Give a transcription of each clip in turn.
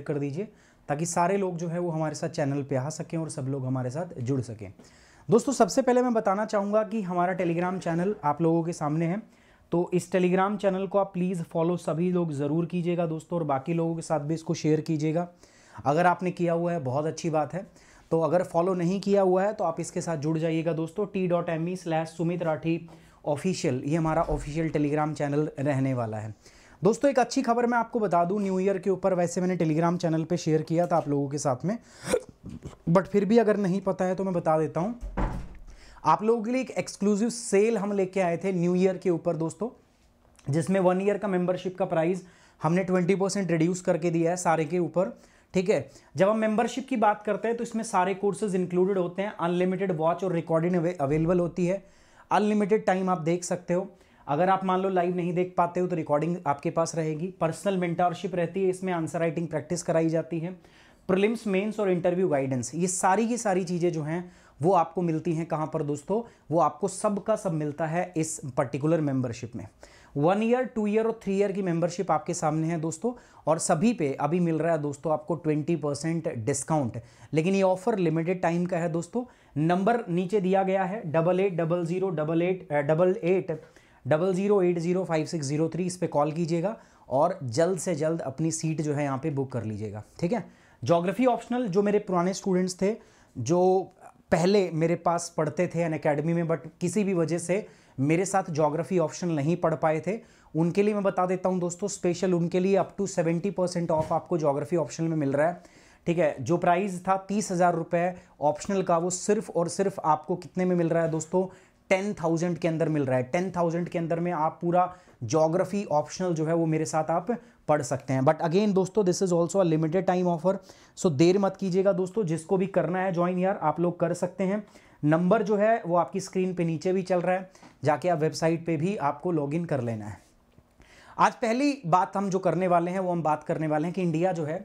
कर दीजिए ताकि सारे लोग जो है वो हमारे साथ चैनल पे आ सकें और सब लोग हमारे साथ जुड़ सकें दोस्तों सबसे पहले मैं बताना चाहूँगा कि हमारा टेलीग्राम चैनल आप लोगों के सामने है तो इस टेलीग्राम चैनल को आप प्लीज़ फॉलो सभी लोग ज़रूर कीजिएगा दोस्तों और बाकी लोगों के साथ भी इसको शेयर कीजिएगा अगर आपने किया हुआ है बहुत अच्छी बात है तो अगर फॉलो नहीं किया हुआ है तो आप इसके साथ जुड़ जाइएगा दोस्तों T dot M E slash Sumit Rathi official ये हमारा ऑफिशियल टेलीग्राम चैनल रहने वाला है दोस्तों एक अच्छी खबर मैं आपको बता दूं न्यू ईयर के ऊपर वैसे मैंने टेलीग्राम चैनल पे शेयर किया था आप लोगों के साथ में बट फिर भी अगर नहीं पता है तो मैं बता देता हूं आप लोगों के लिए एक एक्सक्लूसिव सेल हम लेके आए थे न्यू ईयर के ऊपर दोस्तों जिसमें वन ईयर का मेंबरशिप का प्राइस हमने ट्वेंटी परसेंट रिड्यूस करके दिया है सारे के ऊपर ठीक है जब हम मेंबरशिप की बात करते हैं तो इसमें सारे कोर्सेज इंक्लूडेड होते हैं अनलिमिटेड वॉच और रिकॉर्डिंग अवेलेबल होती है अनलिमिटेड टाइम आप देख सकते हो अगर आप मान लो लाइव नहीं देख पाते हो तो रिकॉर्डिंग आपके पास रहेगी पर्सनल मेंटरशिप रहती है इसमें आंसर राइटिंग प्रैक्टिस कराई जाती है प्रिलिम्स मेंस और इंटरव्यू गाइडेंस ये सारी की सारी चीज़ें जो हैं वो आपको मिलती हैं कहाँ पर दोस्तों वो आपको सब का सब मिलता है इस पर्टिकुलर मेंबरशिप में वन ईयर टू ईयर और थ्री ईयर की मेंबरशिप आपके सामने है दोस्तों और सभी पे अभी मिल रहा है दोस्तों आपको ट्वेंटी परसेंट डिस्काउंट लेकिन ये ऑफर लिमिटेड टाइम का है दोस्तों नंबर नीचे दिया गया है double eight double zero double eight double eight double zero eight zero five six zero three इस पर कॉल कीजिएगा और जल्द से जल्द अपनी सीट जो है यहाँ पे बुक कर लीजिएगा ठीक है जोग्राफ़ी ऑप्शनल जो मेरे पुराने स्टूडेंट्स थे जो पहले मेरे पास पढ़ते थे अन अकेडमी में बट किसी भी वजह से मेरे साथ जोग्राफ़ी ऑप्शन नहीं पढ़ पाए थे उनके लिए मैं बता देता हूँ दोस्तों स्पेशल उनके लिए up to seventy percent off आपको जोग्राफ़ी ऑप्शन में मिल रहा है ठीक है जो प्राइस था तीस हज़ार रुपये ऑप्शनल का वो सिर्फ और सिर्फ आपको कितने में मिल रहा है दोस्तों टेन थाउजेंड के अंदर मिल रहा है टेन थाउजेंड के अंदर में आप पूरा जोग्राफी ऑप्शनल जो है वो मेरे साथ आप पढ़ सकते हैं बट अगेन दोस्तों this is also a limited time offer so देर मत कीजिएगा दोस्तों जिसको भी करना है ज्वाइन यार आप लोग कर सकते हैं नंबर जो है वो आपकी स्क्रीन पे नीचे भी चल रहा है जाके आप वेबसाइट पे भी आपको लॉगिन कर लेना है आज पहली बात हम जो करने वाले हैं वो हम बात करने वाले हैं कि इंडिया जो है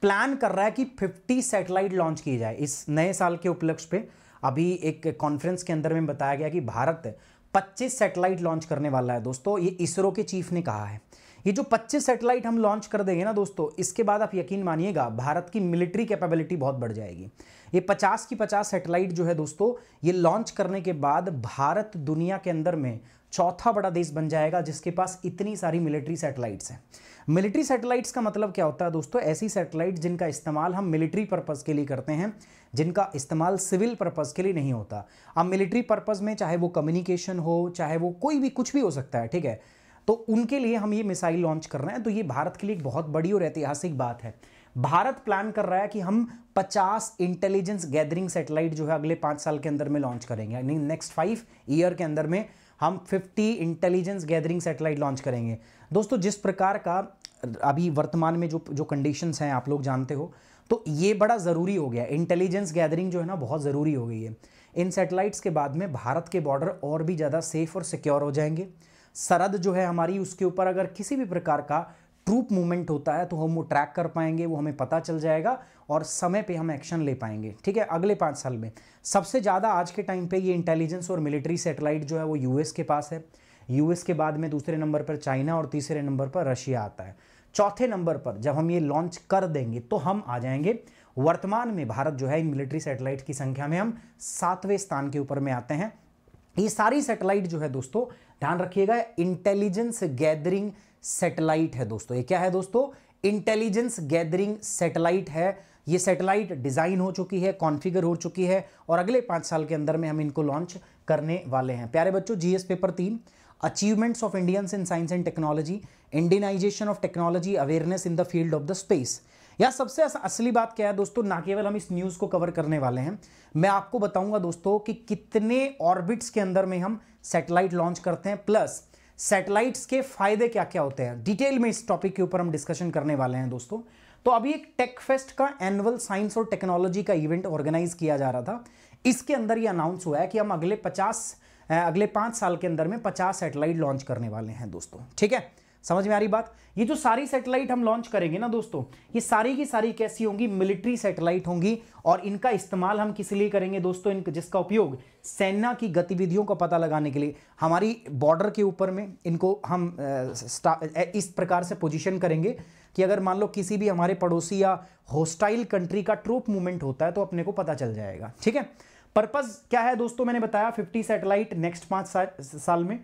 प्लान कर रहा है कि 50 सैटेलाइट लॉन्च किए जाए इस नए साल के उपलक्ष्य पे अभी एक कॉन्फ्रेंस के अंदर में बताया गया कि भारत 25 सैटेलाइट लॉन्च करने वाला है दोस्तों ये इसरो के चीफ ने कहा है ये जो 25 सैटेलाइट हम लॉन्च कर देंगे ना दोस्तों इसके बाद आप यकीन मानिएगा भारत की मिलिट्री कैपेबिलिटी बहुत बढ़ जाएगी ये 50 की 50 सैटेलाइट जो है दोस्तों ये लॉन्च करने के बाद भारत दुनिया के अंदर में चौथा बड़ा देश बन जाएगा जिसके पास इतनी सारी मिलिट्री सैटेलाइट्स हैं मिलिट्री सैटेलाइट्स का मतलब क्या होता है दोस्तों ऐसी सैटेलाइट जिनका इस्तेमाल हम मिलिट्री पर्पज़ के लिए करते हैं जिनका इस्तेमाल सिविल पर्पज़ के लिए नहीं होता अब मिलिट्री पर्पज़ में चाहे वो कम्युनिकेशन हो चाहे वो कोई भी कुछ भी हो सकता है ठीक है तो उनके लिए हम ये मिसाइल लॉन्च कर रहे हैं तो ये भारत के लिए एक बहुत बड़ी और ऐतिहासिक बात है भारत प्लान कर रहा है कि हम 50 इंटेलिजेंस गैदरिंग सैटेलाइट जो है अगले पांच साल के अंदर में लॉन्च करेंगे यानी नेक्स्ट फाइव ईयर के अंदर में हम 50 इंटेलिजेंस गैदरिंग सैटेलाइट लॉन्च करेंगे दोस्तों जिस प्रकार का अभी वर्तमान में जो जो कंडीशंस हैं आप लोग जानते हो तो ये बड़ा ज़रूरी हो गया इंटेलिजेंस गैदरिंग जो है ना बहुत ज़रूरी हो गई है इन सैटेलाइट्स के बाद में भारत के बॉर्डर और भी ज़्यादा सेफ़ और सिक्योर हो जाएंगे सरहद जो है हमारी उसके ऊपर अगर किसी भी प्रकार का ट्रूप मूवमेंट होता है तो हम वो ट्रैक कर पाएंगे वो हमें पता चल जाएगा और समय पे हम एक्शन ले पाएंगे ठीक है अगले पाँच साल में सबसे ज़्यादा आज के टाइम पे ये इंटेलिजेंस और मिलिट्री सेटेलाइट जो है वो यूएस के पास है यूएस के बाद में दूसरे नंबर पर चाइना और तीसरे नंबर पर रशिया आता है चौथे नंबर पर जब हम ये लॉन्च कर देंगे तो हम आ जाएंगे वर्तमान में भारत जो है इन मिलिट्री सेटेलाइट की संख्या में हम सातवें स्थान के ऊपर में आते हैं ये सारी सेटेलाइट जो है दोस्तों ध्यान रखिएगा इंटेलिजेंस गैदरिंग सैटेलाइट है दोस्तों ये क्या है दोस्तों इंटेलिजेंस गैदरिंग सैटेलाइट है ये सैटेलाइट डिज़ाइन हो चुकी है कॉन्फ़िगर हो चुकी है और अगले पांच साल के अंदर में हम इनको लॉन्च करने वाले हैं प्यारे बच्चों जीएस पेपर तीन achievements of Indians in science and technology Indianization of technology awareness in the field of the space या सबसे असली बात क्या है दोस्तों ना केवल हम इस न्यूज़ को कवर करने वाले हैं मैं आपको बताऊंगा दोस्तों कि कितने ऑर्बिट्स के अंदर में हम सैटेलाइट लॉन्च करते हैं प्लस सैटेलाइट्स के फायदे क्या क्या होते हैं डिटेल में इस टॉपिक के ऊपर हम डिस्कशन करने वाले हैं दोस्तों तो अभी एक टेक फेस्ट का एनुअल साइंस और टेक्नोलॉजी का इवेंट ऑर्गेनाइज किया जा रहा था इसके अंदर ये अनाउंस हुआ है कि हम अगले पचास अगले पांच साल के अंदर में पचास सैटेलाइट लॉन्च करने वाले हैं दोस्तों ठीक है समझ में आ रही बात ये जो सारी सैटेलाइट हम लॉन्च करेंगे ना दोस्तों ये सारी की सारी कैसी होंगी मिलिट्री सैटेलाइट होंगी और इनका इस्तेमाल हम किस लिए करेंगे दोस्तों इनका जिसका उपयोग सेना की गतिविधियों का पता लगाने के लिए हमारी बॉर्डर के ऊपर में इनको हम इस प्रकार से पोजिशन करेंगे कि अगर मान लो किसी भी हमारे पड़ोसी या होस्टाइल कंट्री का ट्रूप मूवमेंट होता है तो अपने को पता चल जाएगा ठीक है पर्पज़ क्या है दोस्तों मैंने बताया फिफ्टी सैटेलाइट नेक्स्ट पांच साल में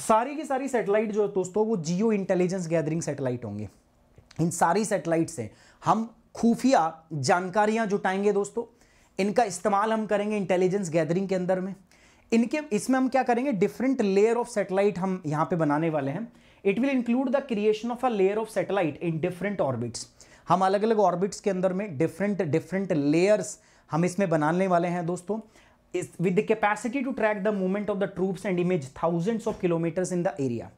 सारी की सारी सैटेलाइट जो है दोस्तों वो जियो इंटेलिजेंस गैदरिंग सैटेलाइट होंगे इन सारी सैटेलाइट से हम खुफिया जानकारियां जुटाएंगे दोस्तों इनका इस्तेमाल हम करेंगे इंटेलिजेंस गैदरिंग के अंदर में इनके इसमें हम क्या करेंगे डिफरेंट लेयर ऑफ सैटेलाइट हम यहां पे बनाने वाले हैं it will include the creation of a layer of satellite in different orbits हम अलग अलग ऑर्बिट्स के अंदर में डिफरेंट डिफरेंट लेयर्स हम इसमें बनाने वाले हैं दोस्तों is with the capacity to track the movement of the troops and image thousands of kilometers in the area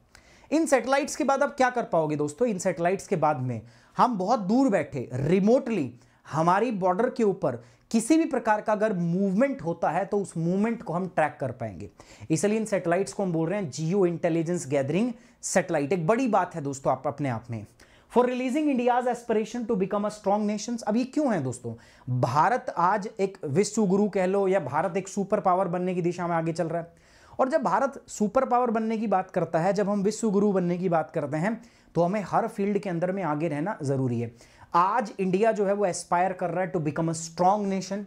इन सैटेलाइट्स के बाद आप क्या कर पाओगे दोस्तों इन सैटेलाइट्स के बाद में हम बहुत दूर बैठे रिमोटली हमारी बॉर्डर के ऊपर किसी भी प्रकार का अगर मूवमेंट होता है तो उस मूवमेंट को हम ट्रैक कर पाएंगे इसलिए इन सैटेलाइट्स को हम बोल रहे हैं जियो इंटेलिजेंस गैदरिंग सैटेलाइट एक बड़ी बात है दोस्तों आप अपने आप में for releasing India's aspiration to become a strong nation अब ये क्यों है दोस्तों भारत आज एक विश्व गुरु कह लो या भारत एक सुपर पावर बनने की दिशा में आगे चल रहा है और जब भारत सुपर पावर बनने की बात करता है जब हम विश्व गुरु बनने की बात करते हैं तो हमें हर फील्ड के अंदर में आगे रहना ज़रूरी है आज इंडिया जो है वो एस्पायर कर रहा है to become a strong nation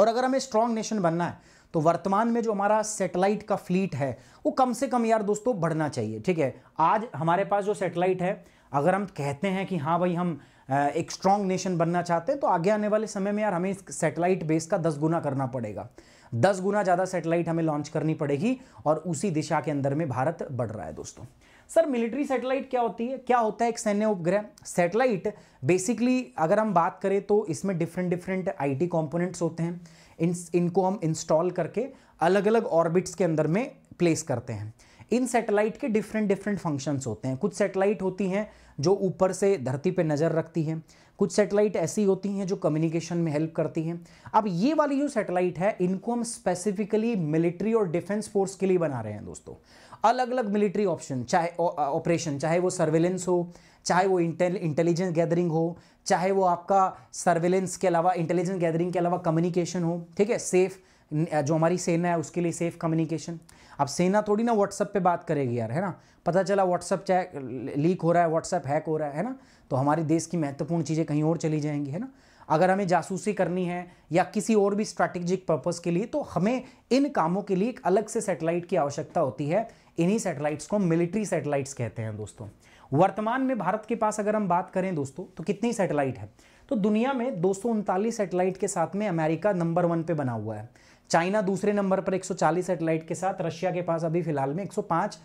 और अगर हमें स्ट्रॉन्ग नेशन बनना है तो वर्तमान में जो हमारा सेटेलाइट का फ्लीट है वो कम से कम यार दोस्तों बढ़ना चाहिए ठीक है आज हमारे पास जो सेटेलाइट है अगर हम कहते हैं कि हाँ भाई हम एक स्ट्रॉन्ग नेशन बनना चाहते हैं तो आगे आने वाले समय में यार हमें इस बेस का दस गुना करना पड़ेगा दस गुना ज़्यादा सेटेलाइट हमें लॉन्च करनी पड़ेगी और उसी दिशा के अंदर में भारत बढ़ रहा है दोस्तों सर मिलिट्री सैटेलाइट क्या होती है क्या होता है एक सैन्य उपग्रह सैटेलाइट बेसिकली अगर हम बात करें तो इसमें डिफरेंट डिफरेंट आईटी कंपोनेंट्स होते हैं इन इनको हम इंस्टॉल करके अलग अलग ऑर्बिट्स के अंदर में प्लेस करते हैं इन सैटेलाइट के डिफरेंट डिफरेंट फंक्शंस होते हैं कुछ सैटेलाइट होती हैं जो ऊपर से धरती पे नज़र रखती हैं कुछ सैटेलाइट ऐसी होती हैं जो कम्युनिकेशन में हेल्प करती हैं अब ये वाली जो सैटेलाइट है इनको हम स्पेसिफिकली मिलिट्री और डिफेंस फोर्स के लिए बना रहे हैं दोस्तों अलग अलग मिलिट्री ऑप्शन चाहे ऑपरेशन चाहे वो सर्वेलेंस हो चाहे वो इंटेलिजेंस गैदरिंग हो चाहे वो आपका सर्वेलेंस के अलावा इंटेलिजेंस गैदरिंग के अलावा कम्युनिकेशन हो ठीक है सेफ़ जो हमारी सेना है उसके लिए सेफ कम्युनिकेशन अब सेना थोड़ी ना व्हाट्सअप पे बात करेगी यार है ना पता चला व्हाट्सअप चाहे लीक हो रहा है व्हाट्सअप हैक हो रहा है ना तो हमारे देश की महत्वपूर्ण चीज़ें कहीं और चली जाएंगी है ना अगर हमें जासूसी करनी है या किसी और भी स्ट्रैटेजिक पर्पज़ के लिए तो हमें इन कामों के लिए एक अलग से सेटेलाइट की आवश्यकता होती है इन्हीं सेटेलाइट्स को मिलिट्री सेटेलाइट्स कहते हैं दोस्तों वर्तमान में भारत के पास अगर हम बात करें दोस्तों तो कितनी सैटेलाइट है तो दुनिया में दो सैटेलाइट के साथ में अमेरिका नंबर वन पे बना हुआ है चाइना दूसरे नंबर पर 140 सैटेलाइट के साथ रशिया के पास अभी फिलहाल में 105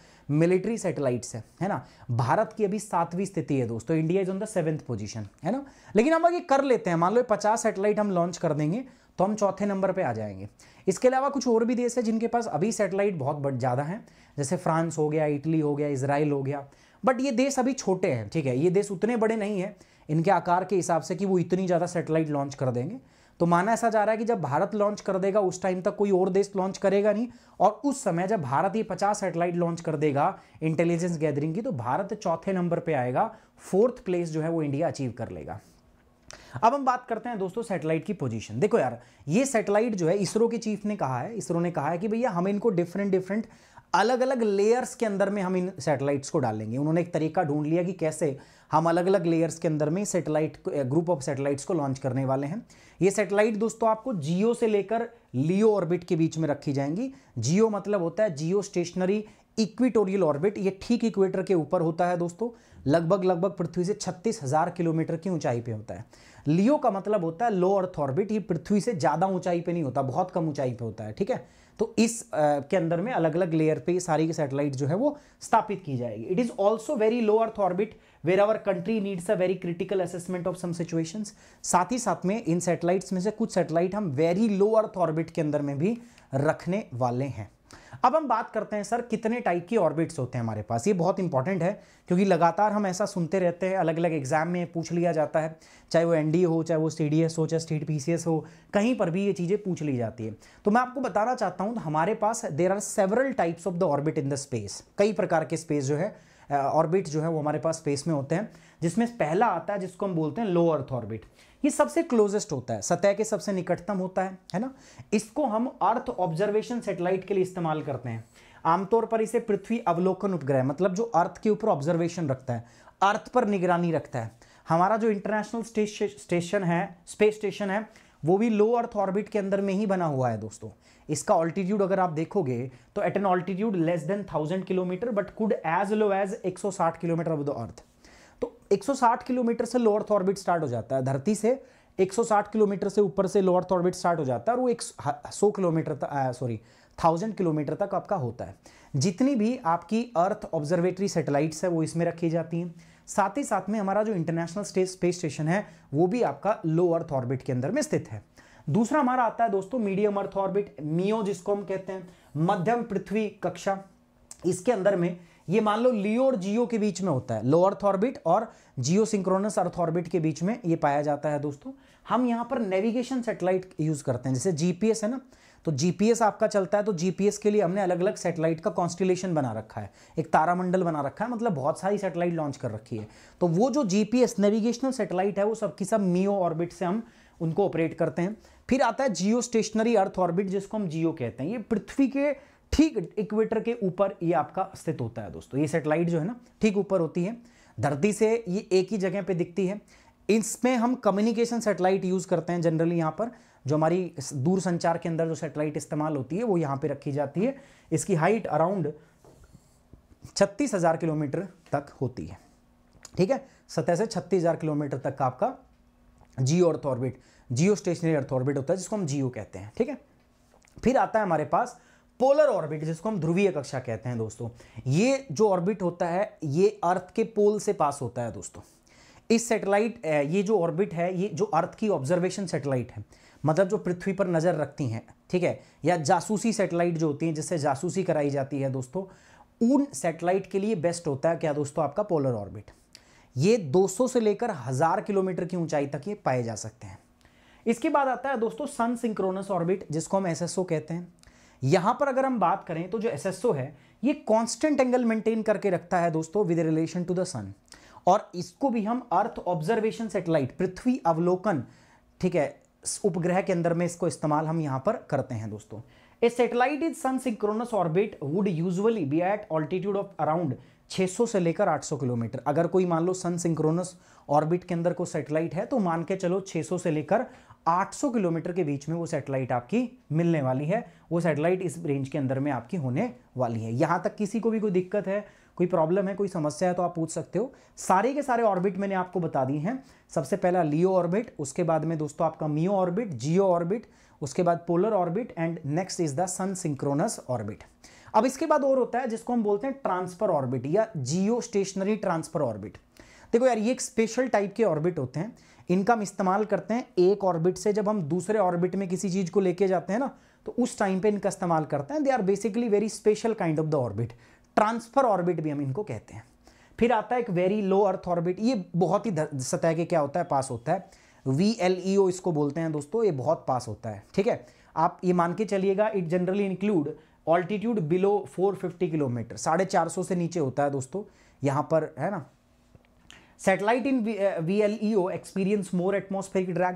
मिलिट्री सैटेलाइट्स है है ना भारत की अभी सातवीं स्थिति है दोस्तों India is on the seventh position है ना लेकिन हम अगर कर लेते हैं मान लो पचास सैटेलाइट हम लॉन्च कर देंगे तो हम चौथे नंबर पर आ जाएंगे इसके अलावा कुछ और भी देश है जिनके पास अभी सेटेलाइट बहुत ज़्यादा है जैसे फ्रांस हो गया इटली हो गया इसराइल हो गया बट ये देश अभी छोटे हैं ठीक है ये देश उतने बड़े नहीं है इनके आकार के हिसाब से कि वो इतनी ज़्यादा सेटेलाइट लॉन्च कर देंगे तो माना ऐसा जा रहा है कि जब भारत लॉन्च कर देगा उस टाइम तक कोई और देश लॉन्च करेगा नहीं और उस समय जब भारत ये पचास सैटेलाइट लॉन्च कर देगा इंटेलिजेंस गैदरिंग की तो भारत चौथे नंबर पर आएगा फोर्थ प्लेस जो है वो इंडिया अचीव कर लेगा अब हम बात करते हैं दोस्तों सैटेलाइट की पोजीशन देखो यार ये सैटेलाइट जो है इसरो के चीफ ने कहा है इसरो ने कहा है कि भैया हम इनको डिफरेंट डिफरेंट अलग अलग लेयर्स के अंदर में हम इन सैटेलाइट्स को डालेंगे उन्होंने एक तरीका ढूंढ लिया कि कैसे हम अलग अलग लेयर्स के अंदर में सेटेलाइट ग्रुप ऑफ सेटेलाइट्स को लॉन्च eh, करने वाले हैं ये सेटेलाइट दोस्तों आपको जियो से लेकर लियो ऑर्बिट के बीच में रखी जाएंगी जियो मतलब होता है जियो स्टेशनरी इक्विटोरियल ऑर्बिट ये ठीक इक्वेटर के ऊपर होता है दोस्तों लगभग लगभग पृथ्वी से छत्तीस हज़ार किलोमीटर की ऊंचाई पे होता है लियो का मतलब होता है लो अर्थ ऑर्बिट ये पृथ्वी से ज़्यादा ऊंचाई पे नहीं होता बहुत कम ऊंचाई पे होता है ठीक है तो इस आ, eh, के अंदर में अलग अलग लेयर पे सारी सैटेलाइट जो है वो स्थापित की जाएगी it is also very low earth orbit where our country needs a very critical assessment of some situations साथ ही साथ में इन सैटेलाइट्स में से कुछ सैटेलाइट हम वेरी लो अर्थ ऑर्बिट के अंदर में भी रखने वाले हैं अब हम बात करते हैं सर कितने टाइप के ऑर्बिट्स होते हैं हमारे पास ये बहुत इंपॉर्टेंट है क्योंकि लगातार हम ऐसा सुनते रहते हैं अलग अलग एग्जाम में पूछ लिया जाता है चाहे वो एनडीए हो चाहे वो सीडीएस हो चाहे स्टेट पीसीएस हो कहीं पर भी ये चीज़ें पूछ ली जाती है तो मैं आपको बताना चाहता हूँ हमारे पास there are several types of the orbit in the space कई प्रकार के स्पेस जो है ऑर्बिट जो है वो हमारे पास स्पेस में होते हैं जिसमें पहला आता है जिसको हम बोलते हैं लो अर्थ ऑर्बिट ये सबसे क्लोजेस्ट होता है सतह के सबसे निकटतम होता है है ना इसको हम अर्थ ऑब्जर्वेशन सेटेलाइट के लिए इस्तेमाल करते हैं आमतौर पर इसे पृथ्वी अवलोकन उपग्रह मतलब जो अर्थ के ऊपर ऑब्जर्वेशन रखता है अर्थ पर निगरानी रखता है हमारा जो इंटरनेशनल स्टेशन है स्पेस स्टेशन है वो भी लो अर्थ ऑर्बिट के अंदर में ही बना हुआ है दोस्तों इसका ऑल्टीट्यूड अगर आप देखोगे तो at an altitude less than thousand kilometre but could as low as 160 kilometre of the earth तो 160 किलोमीटर से लो अर्थ ऑर्बिट स्टार्ट हो जाता है धरती से 160 किलोमीटर से ऊपर से लो अर्थ ऑर्बिट स्टार्ट हो जाता है और वो एक सौ किलोमीटर तक सॉरी थाउजेंड किलोमीटर तक आपका होता है जितनी भी आपकी अर्थ ऑब्जर्वेटरी सेटेलाइट्स है वो इसमें रखी जाती हैं साथ ही साथ में हमारा जो इंटरनेशनल स्पेस स्टेशन है वो भी आपका लो अर्थ ऑर्बिट के अंदर में स्थित है दूसरा हमारा आता है दोस्तों मीडियम अर्थ ऑर्बिट मियो जिसको हम कहते हैं मध्यम पृथ्वी कक्षा इसके अंदर में ये मान लो लियो और जियो के बीच में होता है लो अर्थ ऑर्बिट और जियो सिंक्रोनस अर्थ ऑर्बिट के बीच में ये पाया जाता है दोस्तों हम यहाँ पर नेविगेशन सेटेलाइट यूज़ करते हैं जैसे जीपीएस है ना तो जीपीएस आपका चलता है तो जीपीएस के लिए हमने अलग अलग सैटेलाइट का कॉन्स्टिलेशन बना रखा है एक तारामंडल बना रखा है मतलब बहुत सारी सैटेलाइट लॉन्च कर रखी है तो वो जो जीपीएस नेविगेशनल सैटेलाइट है वो सबकी सब मीओ ऑर्बिट से हम उनको ऑपरेट करते हैं फिर आता है जियो स्टेशनरी अर्थ ऑर्बिट जिसको हम जियो कहते हैं ये पृथ्वी के ठीक इक्वेटर के ऊपर ये आपका स्थित होता है दोस्तों ये सेटेलाइट जो है ना ठीक ऊपर होती है धरती से ये एक ही जगह पे दिखती है इसमें हम कम्युनिकेशन सेटेलाइट यूज़ करते हैं जनरली यहाँ पर जो हमारी दूर संचार के अंदर जो सेटेलाइट इस्तेमाल होती है वो यहाँ पे रखी जाती है इसकी हाइट अराउंड छत्तीस हज़ार किलोमीटर तक होती है ठीक है सतह से छत्तीस हज़ार किलोमीटर तक का आपका geo earth orbit geostationary earth orbit होता है जिसको हम जियो कहते हैं ठीक है फिर आता है हमारे पास पोलर ऑर्बिट जिसको हम ध्रुवीय कक्षा कहते हैं दोस्तों ये जो ऑर्बिट होता है ये अर्थ के पोल से पास होता है दोस्तों इस सैटेलाइट ये जो ऑर्बिट है ये जो अर्थ की ऑब्जर्वेशन सैटेलाइट है मतलब जो पृथ्वी पर नज़र रखती हैं ठीक है या जासूसी सेटेलाइट जो होती हैं जिससे जासूसी कराई जाती है दोस्तों उन सेटेलाइट के लिए बेस्ट होता है क्या दोस्तों आपका पोलर ऑर्बिट ये 200 से लेकर हज़ार किलोमीटर की ऊंचाई तक ये पाए जा सकते हैं इसके बाद आता है दोस्तों सन सिंक्रोनस ऑर्बिट जिसको हम एसएसओ कहते हैं यहां पर अगर हम बात करें तो जो एसएसओ है ये कांस्टेंट एंगल मेंटेन करके रखता है दोस्तों with relation to the sun और इसको भी हम अर्थ ऑब्जर्वेशन सेटेलाइट पृथ्वी अवलोकन ठीक है उपग्रह के अंदर में इसको इस्तेमाल हम यहां पर करते हैं दोस्तों a satellite is sun synchronous orbit would usually be at altitude of around 600 से लेकर 800 किलोमीटर अगर कोई मान लो सन सिंक्रोनस ऑर्बिट के अंदर कोई सेटेलाइट है तो मान के चलो 600 से लेकर 800 किलोमीटर के बीच में वो सैटेलाइट आपकी मिलने वाली है वो सैटेलाइट इस रेंज के अंदर में आपकी होने वाली है यहां तक किसी को भी कोई दिक्कत है कोई प्रॉब्लम है कोई समस्या है तो आप पूछ सकते हो सारे के सारे ऑर्बिट मैंने आपको बता दिए हैं सबसे पहला लियो ऑर्बिट उसके बाद में दोस्तों आपका मियो ऑर्बिट जियो ऑर्बिट उसके बाद polar orbit and next is the sun synchronous orbit अब इसके बाद और होता है जिसको हम बोलते हैं ट्रांसफर ऑर्बिट या जियो स्टेशनरी ट्रांसफर ऑर्बिट देखो यार ये एक स्पेशल टाइप के ऑर्बिट होते हैं इनका हम इस्तेमाल करते हैं एक ऑर्बिट से जब हम दूसरे ऑर्बिट में किसी चीज़ को लेके जाते हैं ना तो उस टाइम पे इनका इस्तेमाल करते हैं they are basically very special kind of the orbit transfer orbit भी हम इनको कहते हैं फिर आता है एक वेरी लो अर्थ ऑर्बिट ये बहुत ही सतह के क्या होता है पास होता है वी एल ई ओ इसको बोलते हैं दोस्तों ये बहुत पास होता है ठीक है आप ये मान के चलिएगा it generally include altitude below 450 kilometre साढ़े चार सौ से नीचे होता है दोस्तों यहाँ पर है ना satellite in V L E O experience more atmospheric drag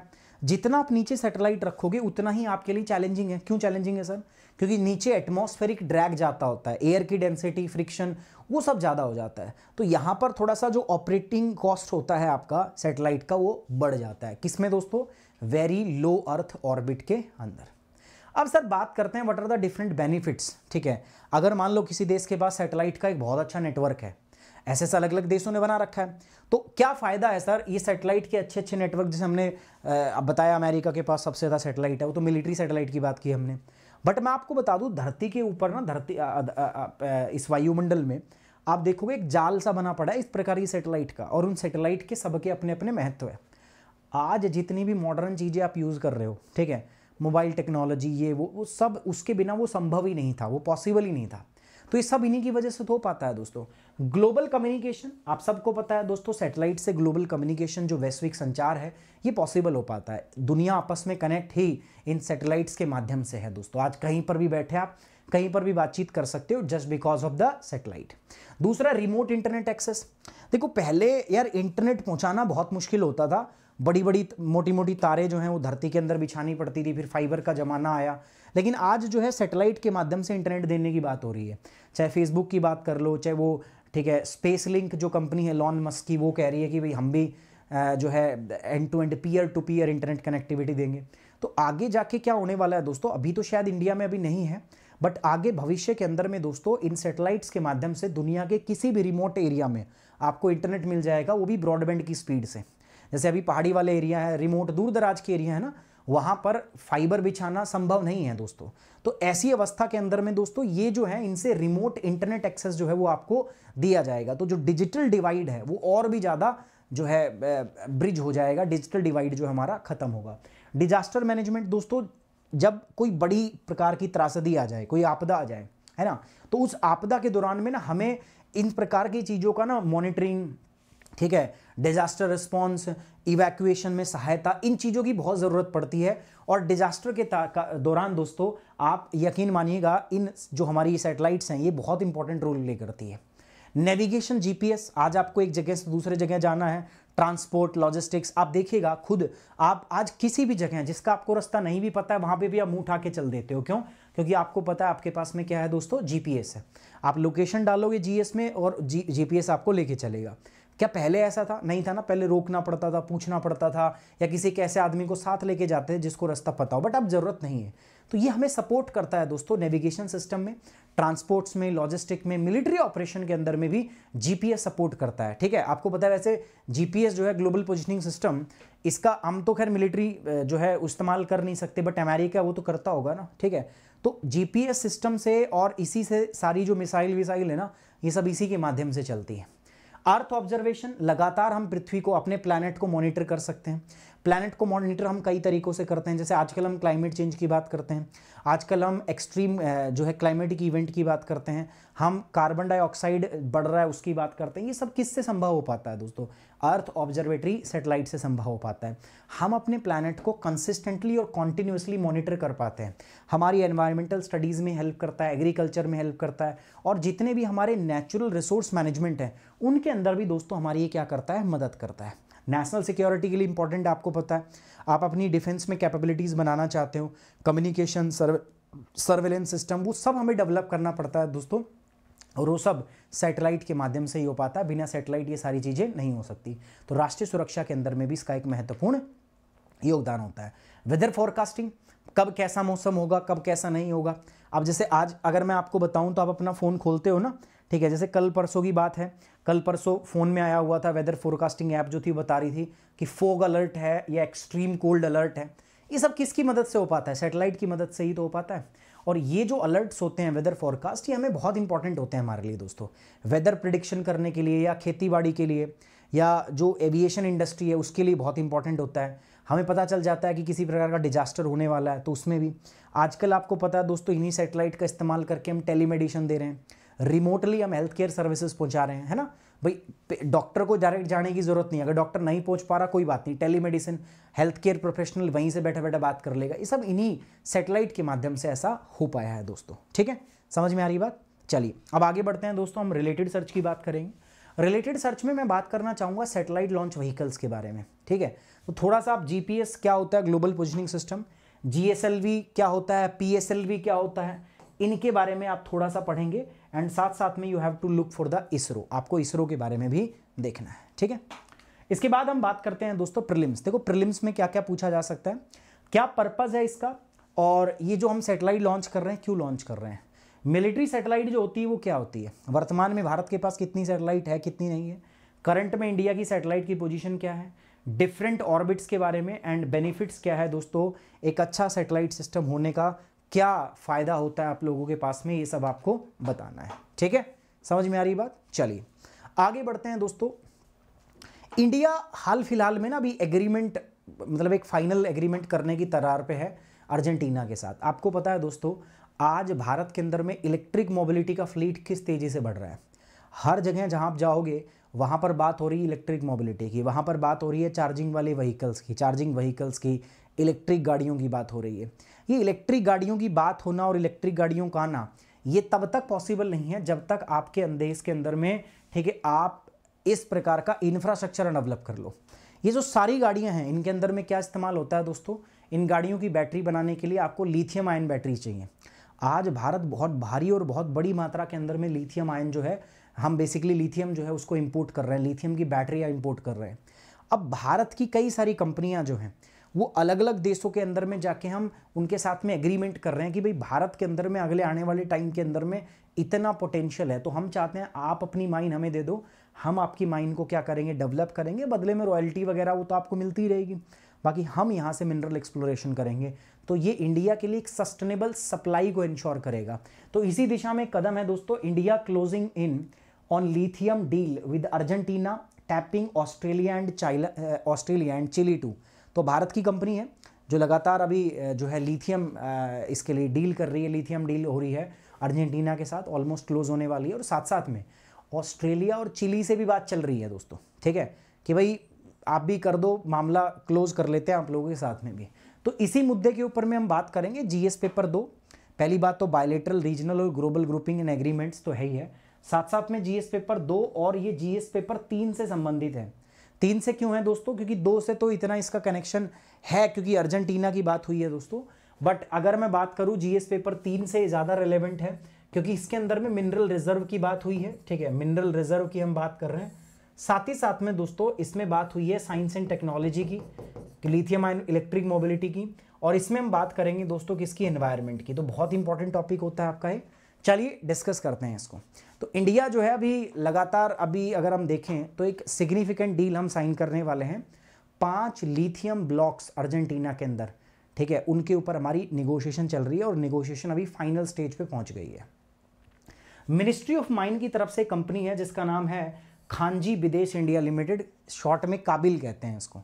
जितना आप नीचे सेटेलाइट रखोगे उतना ही आपके लिए चैलेंजिंग है क्यों चैलेंजिंग है सर क्योंकि नीचे एटमोस्फेरिक ड्रैग जाता होता है एयर की डेंसिटी फ्रिक्शन वो सब ज़्यादा हो जाता है तो यहाँ पर थोड़ा सा जो ऑपरेटिंग कॉस्ट होता है आपका सेटेलाइट का वो बढ़ जाता है किसमें दोस्तों वेरी लो अर्थ ऑर्बिट के अंदर अब सर बात करते हैं what are the different benefits ठीक है अगर मान लो किसी देश के पास सैटेलाइट का एक बहुत अच्छा नेटवर्क है ऐसे ऐसे अलग अलग देशों ने बना रखा है तो क्या फ़ायदा है सर ये सैटेलाइट के अच्छे अच्छे नेटवर्क जैसे हमने बताया अमेरिका के पास सबसे ज़्यादा सैटेलाइट है वो तो मिलिट्री सैटेलाइट की बात की हमने बट मैं आपको बता दूं धरती के ऊपर ना धरती आ, आ, आ, इस वायुमंडल में आप देखोगे एक जाल सा बना पड़ा है इस प्रकार की सैटेलाइट का और उन सैटेलाइट के सबके अपने अपने महत्व है आज जितनी भी मॉडर्न चीज़ें आप यूज़ कर रहे हो ठीक है मोबाइल टेक्नोलॉजी ये वो वो सब उसके बिना वो संभव ही नहीं था वो पॉसिबल ही नहीं था तो ये सब इन्हीं की वजह से तो हो पाता है दोस्तों ग्लोबल कम्युनिकेशन आप सबको पता है दोस्तों सैटेलाइट से ग्लोबल कम्युनिकेशन जो वैश्विक संचार है ये पॉसिबल हो पाता है दुनिया आपस में कनेक्ट ही इन सैटेलाइट्स के माध्यम से है दोस्तों आज कहीं पर भी बैठे आप कहीं पर भी बातचीत कर सकते हो just because of the satellite दूसरा रिमोट इंटरनेट एक्सेस देखो पहले यार इंटरनेट पहुंचाना बहुत मुश्किल होता था बड़ी बड़ी मोटी मोटी तारे जो हैं वो धरती के अंदर बिछानी पड़ती थी फिर फाइबर का ज़माना आया लेकिन आज जो है सेटेलाइट के माध्यम से इंटरनेट देने की बात हो रही है चाहे फेसबुक की बात कर लो चाहे वो ठीक है स्पेस लिंक जो कंपनी है लॉन मस्क की वो कह रही है कि भाई हम भी जो है end to end peer to peer internet connectivity देंगे तो आगे जाके क्या होने वाला है दोस्तों अभी तो शायद इंडिया में अभी नहीं है बट आगे भविष्य के अंदर में दोस्तों इन सेटेलाइट्स के माध्यम से दुनिया के किसी भी रिमोट एरिया में आपको इंटरनेट मिल जाएगा वो भी ब्रॉडबैंड की स्पीड से जैसे अभी पहाड़ी वाले एरिया है रिमोट दूर दराज के एरिया है ना वहाँ पर फाइबर बिछाना संभव नहीं है दोस्तों तो ऐसी अवस्था के अंदर में दोस्तों ये जो है इनसे रिमोट इंटरनेट एक्सेस जो है वो आपको दिया जाएगा तो जो डिजिटल डिवाइड है वो और भी ज़्यादा जो है ब्रिज हो जाएगा डिजिटल डिवाइड जो हमारा ख़त्म होगा डिजास्टर मैनेजमेंट दोस्तों जब कोई बड़ी प्रकार की त्रासदी आ जाए कोई आपदा आ जाए है ना तो उस आपदा के दौरान में ना हमें इन प्रकार की चीज़ों का ना मॉनिटरिंग ठीक है डिजास्टर रिस्पॉन्स इवैक्यूएशन में सहायता इन चीज़ों की बहुत ज़रूरत पड़ती है और डिजास्टर के दौरान दोस्तों आप यकीन मानिएगा इन जो हमारी सैटेलाइट्स हैं ये बहुत इंपॉर्टेंट रोल प्ले करती है नेविगेशन जीपीएस आज आपको एक जगह से दूसरे जगह जाना है ट्रांसपोर्ट लॉजिस्टिक्स आप देखिएगा खुद आप आज किसी भी जगह जिसका आपको रास्ता नहीं भी पता है वहाँ पे भी आप मुंह उठा के चल देते हो क्यों क्योंकि आपको पता है आपके पास में क्या है दोस्तों जीपीएस है आप लोकेशन डालोगे जीएस में और जी जीपीएस आपको लेके चलेगा क्या पहले ऐसा था नहीं था ना पहले रोकना पड़ता था पूछना पड़ता था या किसी के ऐसे आदमी को साथ लेके जाते थे जिसको रास्ता पता हो बट अब ज़रूरत नहीं है तो ये हमें सपोर्ट करता है दोस्तों नेविगेशन सिस्टम में ट्रांसपोर्ट्स में लॉजिस्टिक में मिलिट्री ऑपरेशन के अंदर में भी जीपीएस सपोर्ट करता है ठीक है आपको पता है वैसे जीपीएस जो है ग्लोबल पोजिशनिंग सिस्टम इसका हम तो खैर मिलिट्री जो है इस्तेमाल कर नहीं सकते बट अमेरिका वो तो करता होगा ना ठीक है तो जीपीएस सिस्टम से और इसी से सारी जो मिसाइल विसाइल है ना ये सब इसी के माध्यम से चलती है अर्थ ऑब्जर्वेशन लगातार हम पृथ्वी को अपने प्लानट को मॉनिटर कर सकते हैं प्लानट को मॉनिटर हम कई तरीक़ों से करते हैं जैसे आजकल हम क्लाइमेट चेंज की बात करते हैं आजकल हम एक्सट्रीम जो है क्लाइमेटिक इवेंट की बात करते हैं हम कार्बन डाइऑक्साइड बढ़ रहा है उसकी बात करते हैं ये सब किससे संभव हो पाता है दोस्तों अर्थ ऑब्जर्वेटरी सेटेलाइट से संभव हो पाता है हम अपने प्लानट को कंसिस्टेंटली और कॉन्टीन्यूसली मॉनिटर कर पाते हैं हमारी एनवायरमेंटल स्टडीज़ में हेल्प करता है एग्रीकल्चर में हेल्प करता है और जितने भी हमारे नेचुरल रिसोर्स मैनेजमेंट हैं उनके अंदर भी दोस्तों हमारी ये क्या करता है मदद करता है नेशनल सिक्योरिटी के लिए इंपॉर्टेंट आपको पता है आप अपनी डिफेंस में कैपेबिलिटीज़ बनाना चाहते हो कम्युनिकेशन सर्व सर्वेलेंस सिस्टम वो सब हमें डेवलप करना पड़ता है दोस्तों और वो सब सैटेलाइट के माध्यम से ही हो पाता है बिना सैटेलाइट ये सारी चीज़ें नहीं हो सकती तो राष्ट्रीय सुरक्षा के अंदर में भी इसका एक महत्वपूर्ण योगदान होता है वेदर फॉरकास्टिंग कब कैसा मौसम होगा कब कैसा नहीं होगा अब जैसे आज अगर मैं आपको बताऊं तो आप अपना फ़ोन खोलते हो ना ठीक है जैसे कल परसों की बात है कल परसों फ़ोन में आया हुआ था वेदर फोरकास्टिंग ऐप जो थी बता रही थी कि फोग अलर्ट है या एक्सट्रीम कोल्ड अलर्ट है ये सब किसकी मदद से हो पाता है सेटेलाइट की मदद से ही तो हो पाता है और ये जो अलर्ट्स होते हैं वेदर फोरकास्ट ये हमें बहुत इंपॉर्टेंट होते हैं हमारे लिए दोस्तों वेदर प्रिडिक्शन करने के लिए या खेती के लिए या जो एविएशन इंडस्ट्री है उसके लिए बहुत इंपॉर्टेंट होता है हमें पता चल जाता है कि किसी प्रकार का डिजास्टर होने वाला है तो उसमें भी आजकल आपको पता है दोस्तों इन्हीं सेटेलाइट का इस्तेमाल करके हम टेलीमेडिशन दे रहे हैं रिमोटली हम हेल्थ केयर सर्विसेज पहुंचा रहे हैं है ना भाई डॉक्टर को डायरेक्ट जाने की ज़रूरत नहीं अगर डॉक्टर नहीं पहुंच पा रहा कोई बात नहीं telemedicine health care professional वहीं से बैठे बैठे बात कर लेगा ये सब इन्हीं सेटेलाइट के माध्यम से ऐसा हो पाया है दोस्तों ठीक है समझ में आ रही बात चलिए अब आगे बढ़ते हैं दोस्तों हम रिलेटेड सर्च की बात करेंगे रिलेटेड सर्च में मैं बात करना चाहूँगा सेटेलाइट लॉन्च व्हीकल्स के बारे में ठीक है तो थोड़ा सा आप जी क्या होता है ग्लोबल पोजिशनिंग सिस्टम जी क्या होता है पी क्या होता है इनके बारे में आप थोड़ा सा पढ़ेंगे एंड साथ साथ में you have to look for the ISRO आपको इसरो के बारे में भी देखना है ठीक है इसके बाद हम बात करते हैं दोस्तों प्रिलिम्स देखो प्रिलिम्स में क्या क्या पूछा जा सकता है क्या पर्पज़ है इसका और ये जो हम सेटेलाइट लॉन्च कर रहे हैं क्यों लॉन्च कर रहे हैं मिलिट्री सेटेलाइट जो होती है वो क्या होती है वर्तमान में भारत के पास कितनी सेटेलाइट है कितनी नहीं है करंट में इंडिया की सेटेलाइट की पोजीशन क्या है डिफरेंट ऑर्बिट्स के बारे में एंड बेनिफिट्स क्या है दोस्तों एक अच्छा सेटेलाइट सिस्टम होने का क्या फ़ायदा होता है आप लोगों के पास में ये सब आपको बताना है ठीक है समझ में आ रही बात चलिए आगे बढ़ते हैं दोस्तों इंडिया हाल फिलहाल में ना अभी एग्रीमेंट मतलब एक फाइनल एग्रीमेंट करने की तरार पे है अर्जेंटीना के साथ आपको पता है दोस्तों आज भारत के अंदर में इलेक्ट्रिक मोबिलिटी का फ्लीट किस तेज़ी से बढ़ रहा है हर जगह जहां आप जाओगे वहां पर बात हो रही है इलेक्ट्रिक मोबिलिटी की वहां पर बात हो रही है चार्जिंग वाले व्हीकल्स की चार्जिंग व्हीकल्स की इलेक्ट्रिक गाड़ियों की बात हो रही है ये इलेक्ट्रिक गाड़ियों की बात होना और इलेक्ट्रिक गाड़ियों का आना ये तब तक पॉसिबल नहीं है जब तक आपके देश के अंदर में ठीक है आप इस प्रकार का इंफ्रास्ट्रक्चर डेवलप कर लो ये जो सारी गाड़ियां हैं इनके अंदर में क्या इस्तेमाल होता है दोस्तों इन गाड़ियों की बैटरी बनाने के लिए आपको लिथियम आयन बैटरी चाहिए आज भारत बहुत भारी और बहुत बड़ी मात्रा के अंदर में लिथियम आयन जो है हम बेसिकली लिथियम जो है उसको इम्पोर्ट कर रहे हैं लिथियम की बैटरियाँ इम्पोर्ट कर रहे हैं अब भारत की कई सारी कंपनियाँ जो हैं वो अलग अलग देशों के अंदर में जाके हम उनके साथ में एग्रीमेंट कर रहे हैं कि भाई भारत के अंदर में अगले आने वाले टाइम के अंदर में इतना पोटेंशियल है तो हम चाहते हैं आप अपनी माइन हमें दे दो हम आपकी माइन को क्या करेंगे डेवलप करेंगे बदले में रॉयल्टी वगैरह वो तो आपको मिलती ही रहेगी बाकी हम यहाँ से मिनरल एक्सप्लोरेशन करेंगे तो ये इंडिया के लिए एक सस्टेनेबल सप्लाई को इंश्योर करेगा तो इसी दिशा में कदम है दोस्तों India closing in on lithium deal with Argentina tapping Australia and Chile Australia and Chile to तो भारत की कंपनी है जो लगातार अभी जो है लिथियम इसके लिए डील कर रही है लिथियम डील हो रही है अर्जेंटीना के साथ ऑलमोस्ट क्लोज होने वाली है और साथ साथ में ऑस्ट्रेलिया और चिली से भी बात चल रही है दोस्तों ठीक है कि भाई आप भी कर दो मामला क्लोज कर लेते हैं आप लोगों के साथ में भी तो इसी मुद्दे के ऊपर में हम बात करेंगे जीएस पेपर दो पहली बात तो बायोलेटरल रीजनल और ग्लोबल ग्रुपिंग एंड एग्रीमेंट्स तो है ही है साथ साथ में जीएस पेपर दो और ये जीएस पेपर तीन से संबंधित है तीन से क्यों है दोस्तों क्योंकि दो से तो इतना इसका कनेक्शन है क्योंकि अर्जेंटीना की बात हुई है दोस्तों बट अगर मैं बात करूं जीएस पेपर तीन से ज़्यादा रिलेवेंट है क्योंकि इसके अंदर में मिनरल रिजर्व की बात हुई है ठीक है मिनरल रिजर्व की हम बात कर रहे हैं साथ ही साथ में दोस्तों इसमें बात हुई है साइंस एंड टेक्नोलॉजी की लिथियम आइन इलेक्ट्रिक मोबिलिटी की और इसमें हम बात करेंगे दोस्तों किसकी एनवायरमेंट की तो बहुत इंपॉर्टेंट टॉपिक होता है आपका ये चलिए डिस्कस करते हैं इसको तो इंडिया जो है अभी लगातार अभी अगर हम देखें तो एक सिग्निफिकेंट डील हम साइन करने वाले हैं पांच लिथियम ब्लॉक्स अर्जेंटीना के अंदर ठीक है उनके ऊपर हमारी निगोशिएशन चल रही है और निगोशिएशन अभी फाइनल स्टेज पे पहुंच गई है मिनिस्ट्री ऑफ माइन की तरफ से कंपनी है जिसका नाम है खानजी विदेश इंडिया लिमिटेड शॉर्ट में काबिल कहते हैं इसको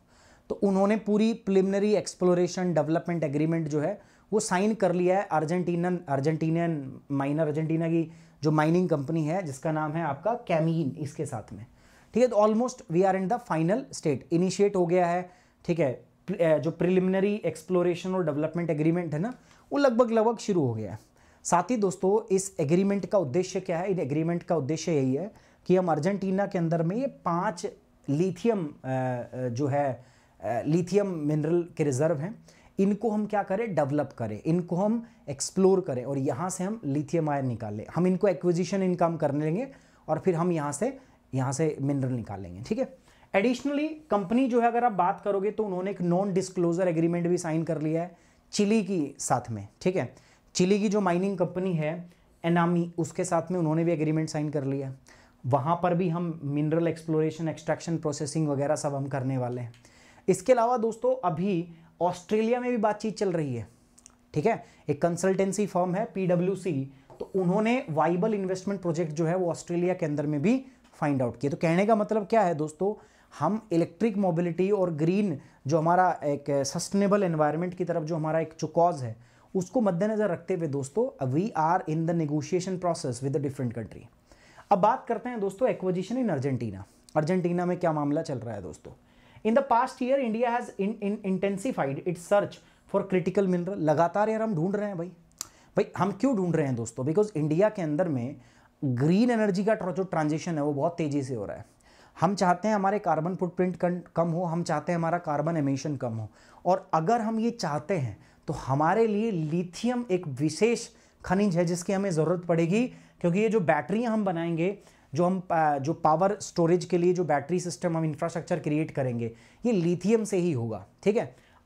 तो उन्होंने पूरी प्रिलिमिनरी एक्सप्लोरेशन डेवलपमेंट एग्रीमेंट जो है वो साइन कर लिया है अर्जेंटीन अर्जेंटीनियन माइनर अर्जेंटीना की जो माइनिंग कंपनी है जिसका नाम है आपका कैमीन इसके साथ में ठीक है तो almost we are in the final state initiate हो गया है ठीक है जो प्रिलिमिनरी एक्सप्लोरेशन और डेवलपमेंट एग्रीमेंट है ना वो लगभग लगभग शुरू हो गया है साथ ही दोस्तों इस एग्रीमेंट का उद्देश्य क्या है इन एग्रीमेंट का उद्देश्य यही है कि हम अर्जेंटीना के अंदर में ये पाँच लिथियम जो है लिथियम मिनरल के रिजर्व हैं इनको हम क्या करें डेवलप करें इनको हम एक्सप्लोर करें और यहाँ से हम लिथियम आयन निकालें हम इनको एक्विजिशन इनकम कर लेंगे और फिर हम यहाँ से यहाँ से मिनरल निकालेंगे ठीक है एडिशनली कंपनी जो है अगर आप बात करोगे तो उन्होंने एक नॉन डिस्क्लोजर एग्रीमेंट भी साइन कर लिया है चिली की साथ में ठीक है चिली की जो माइनिंग कंपनी है एनामी उसके साथ में उन्होंने भी एग्रीमेंट साइन कर लिया वहाँ पर भी हम मिनरल एक्सप्लोरेशन एक्सट्रैक्शन प्रोसेसिंग वगैरह सब हम करने वाले हैं इसके अलावा दोस्तों अभी ऑस्ट्रेलिया में भी बातचीत चल रही है ठीक है एक कंसल्टेंसी फॉर्म है पीडब्ल्यू तो उन्होंने वाइबल इन्वेस्टमेंट प्रोजेक्ट जो है वो ऑस्ट्रेलिया के अंदर में भी फाइंड आउट किया तो कहने का मतलब क्या है दोस्तों हम इलेक्ट्रिक मोबिलिटी और ग्रीन जो हमारा एक सस्टेनेबल एनवायरनमेंट की तरफ जो हमारा एक जो है उसको मद्देनज़र रखते हुए दोस्तों we are in the negotiation process with the different country अब बात करते हैं दोस्तों एक्विजिशन इन अर्जेंटीना अर्जेंटीना में क्या मामला चल रहा है दोस्तों in the past year India has in in intensified search for critical mineral लगातार यार हम ढूंढ रहे हैं भाई भाई हम क्यों ढूंढ रहे हैं दोस्तों बिकॉज इंडिया के अंदर में ग्रीन एनर्जी का जो ट्रांजिशन है वो बहुत तेज़ी से हो रहा है हम चाहते हैं हमारे कार्बन फुटप्रिंट कम हो हम चाहते हैं हमारा कार्बन एमिशन कम हो और अगर हम ये चाहते हैं तो हमारे लिए लिथियम एक विशेष खनिज है जिसकी हमें ज़रूरत पड़ेगी क्योंकि ये जो बैटरियाँ हम बनाएंगे जो हम जो पावर स्टोरेज के लिए जो बैटरी सिस्टम हम इंफ्रास्ट्रक्चर क्रिएट करेंगे ये लिथियम से ही होगा ठीक है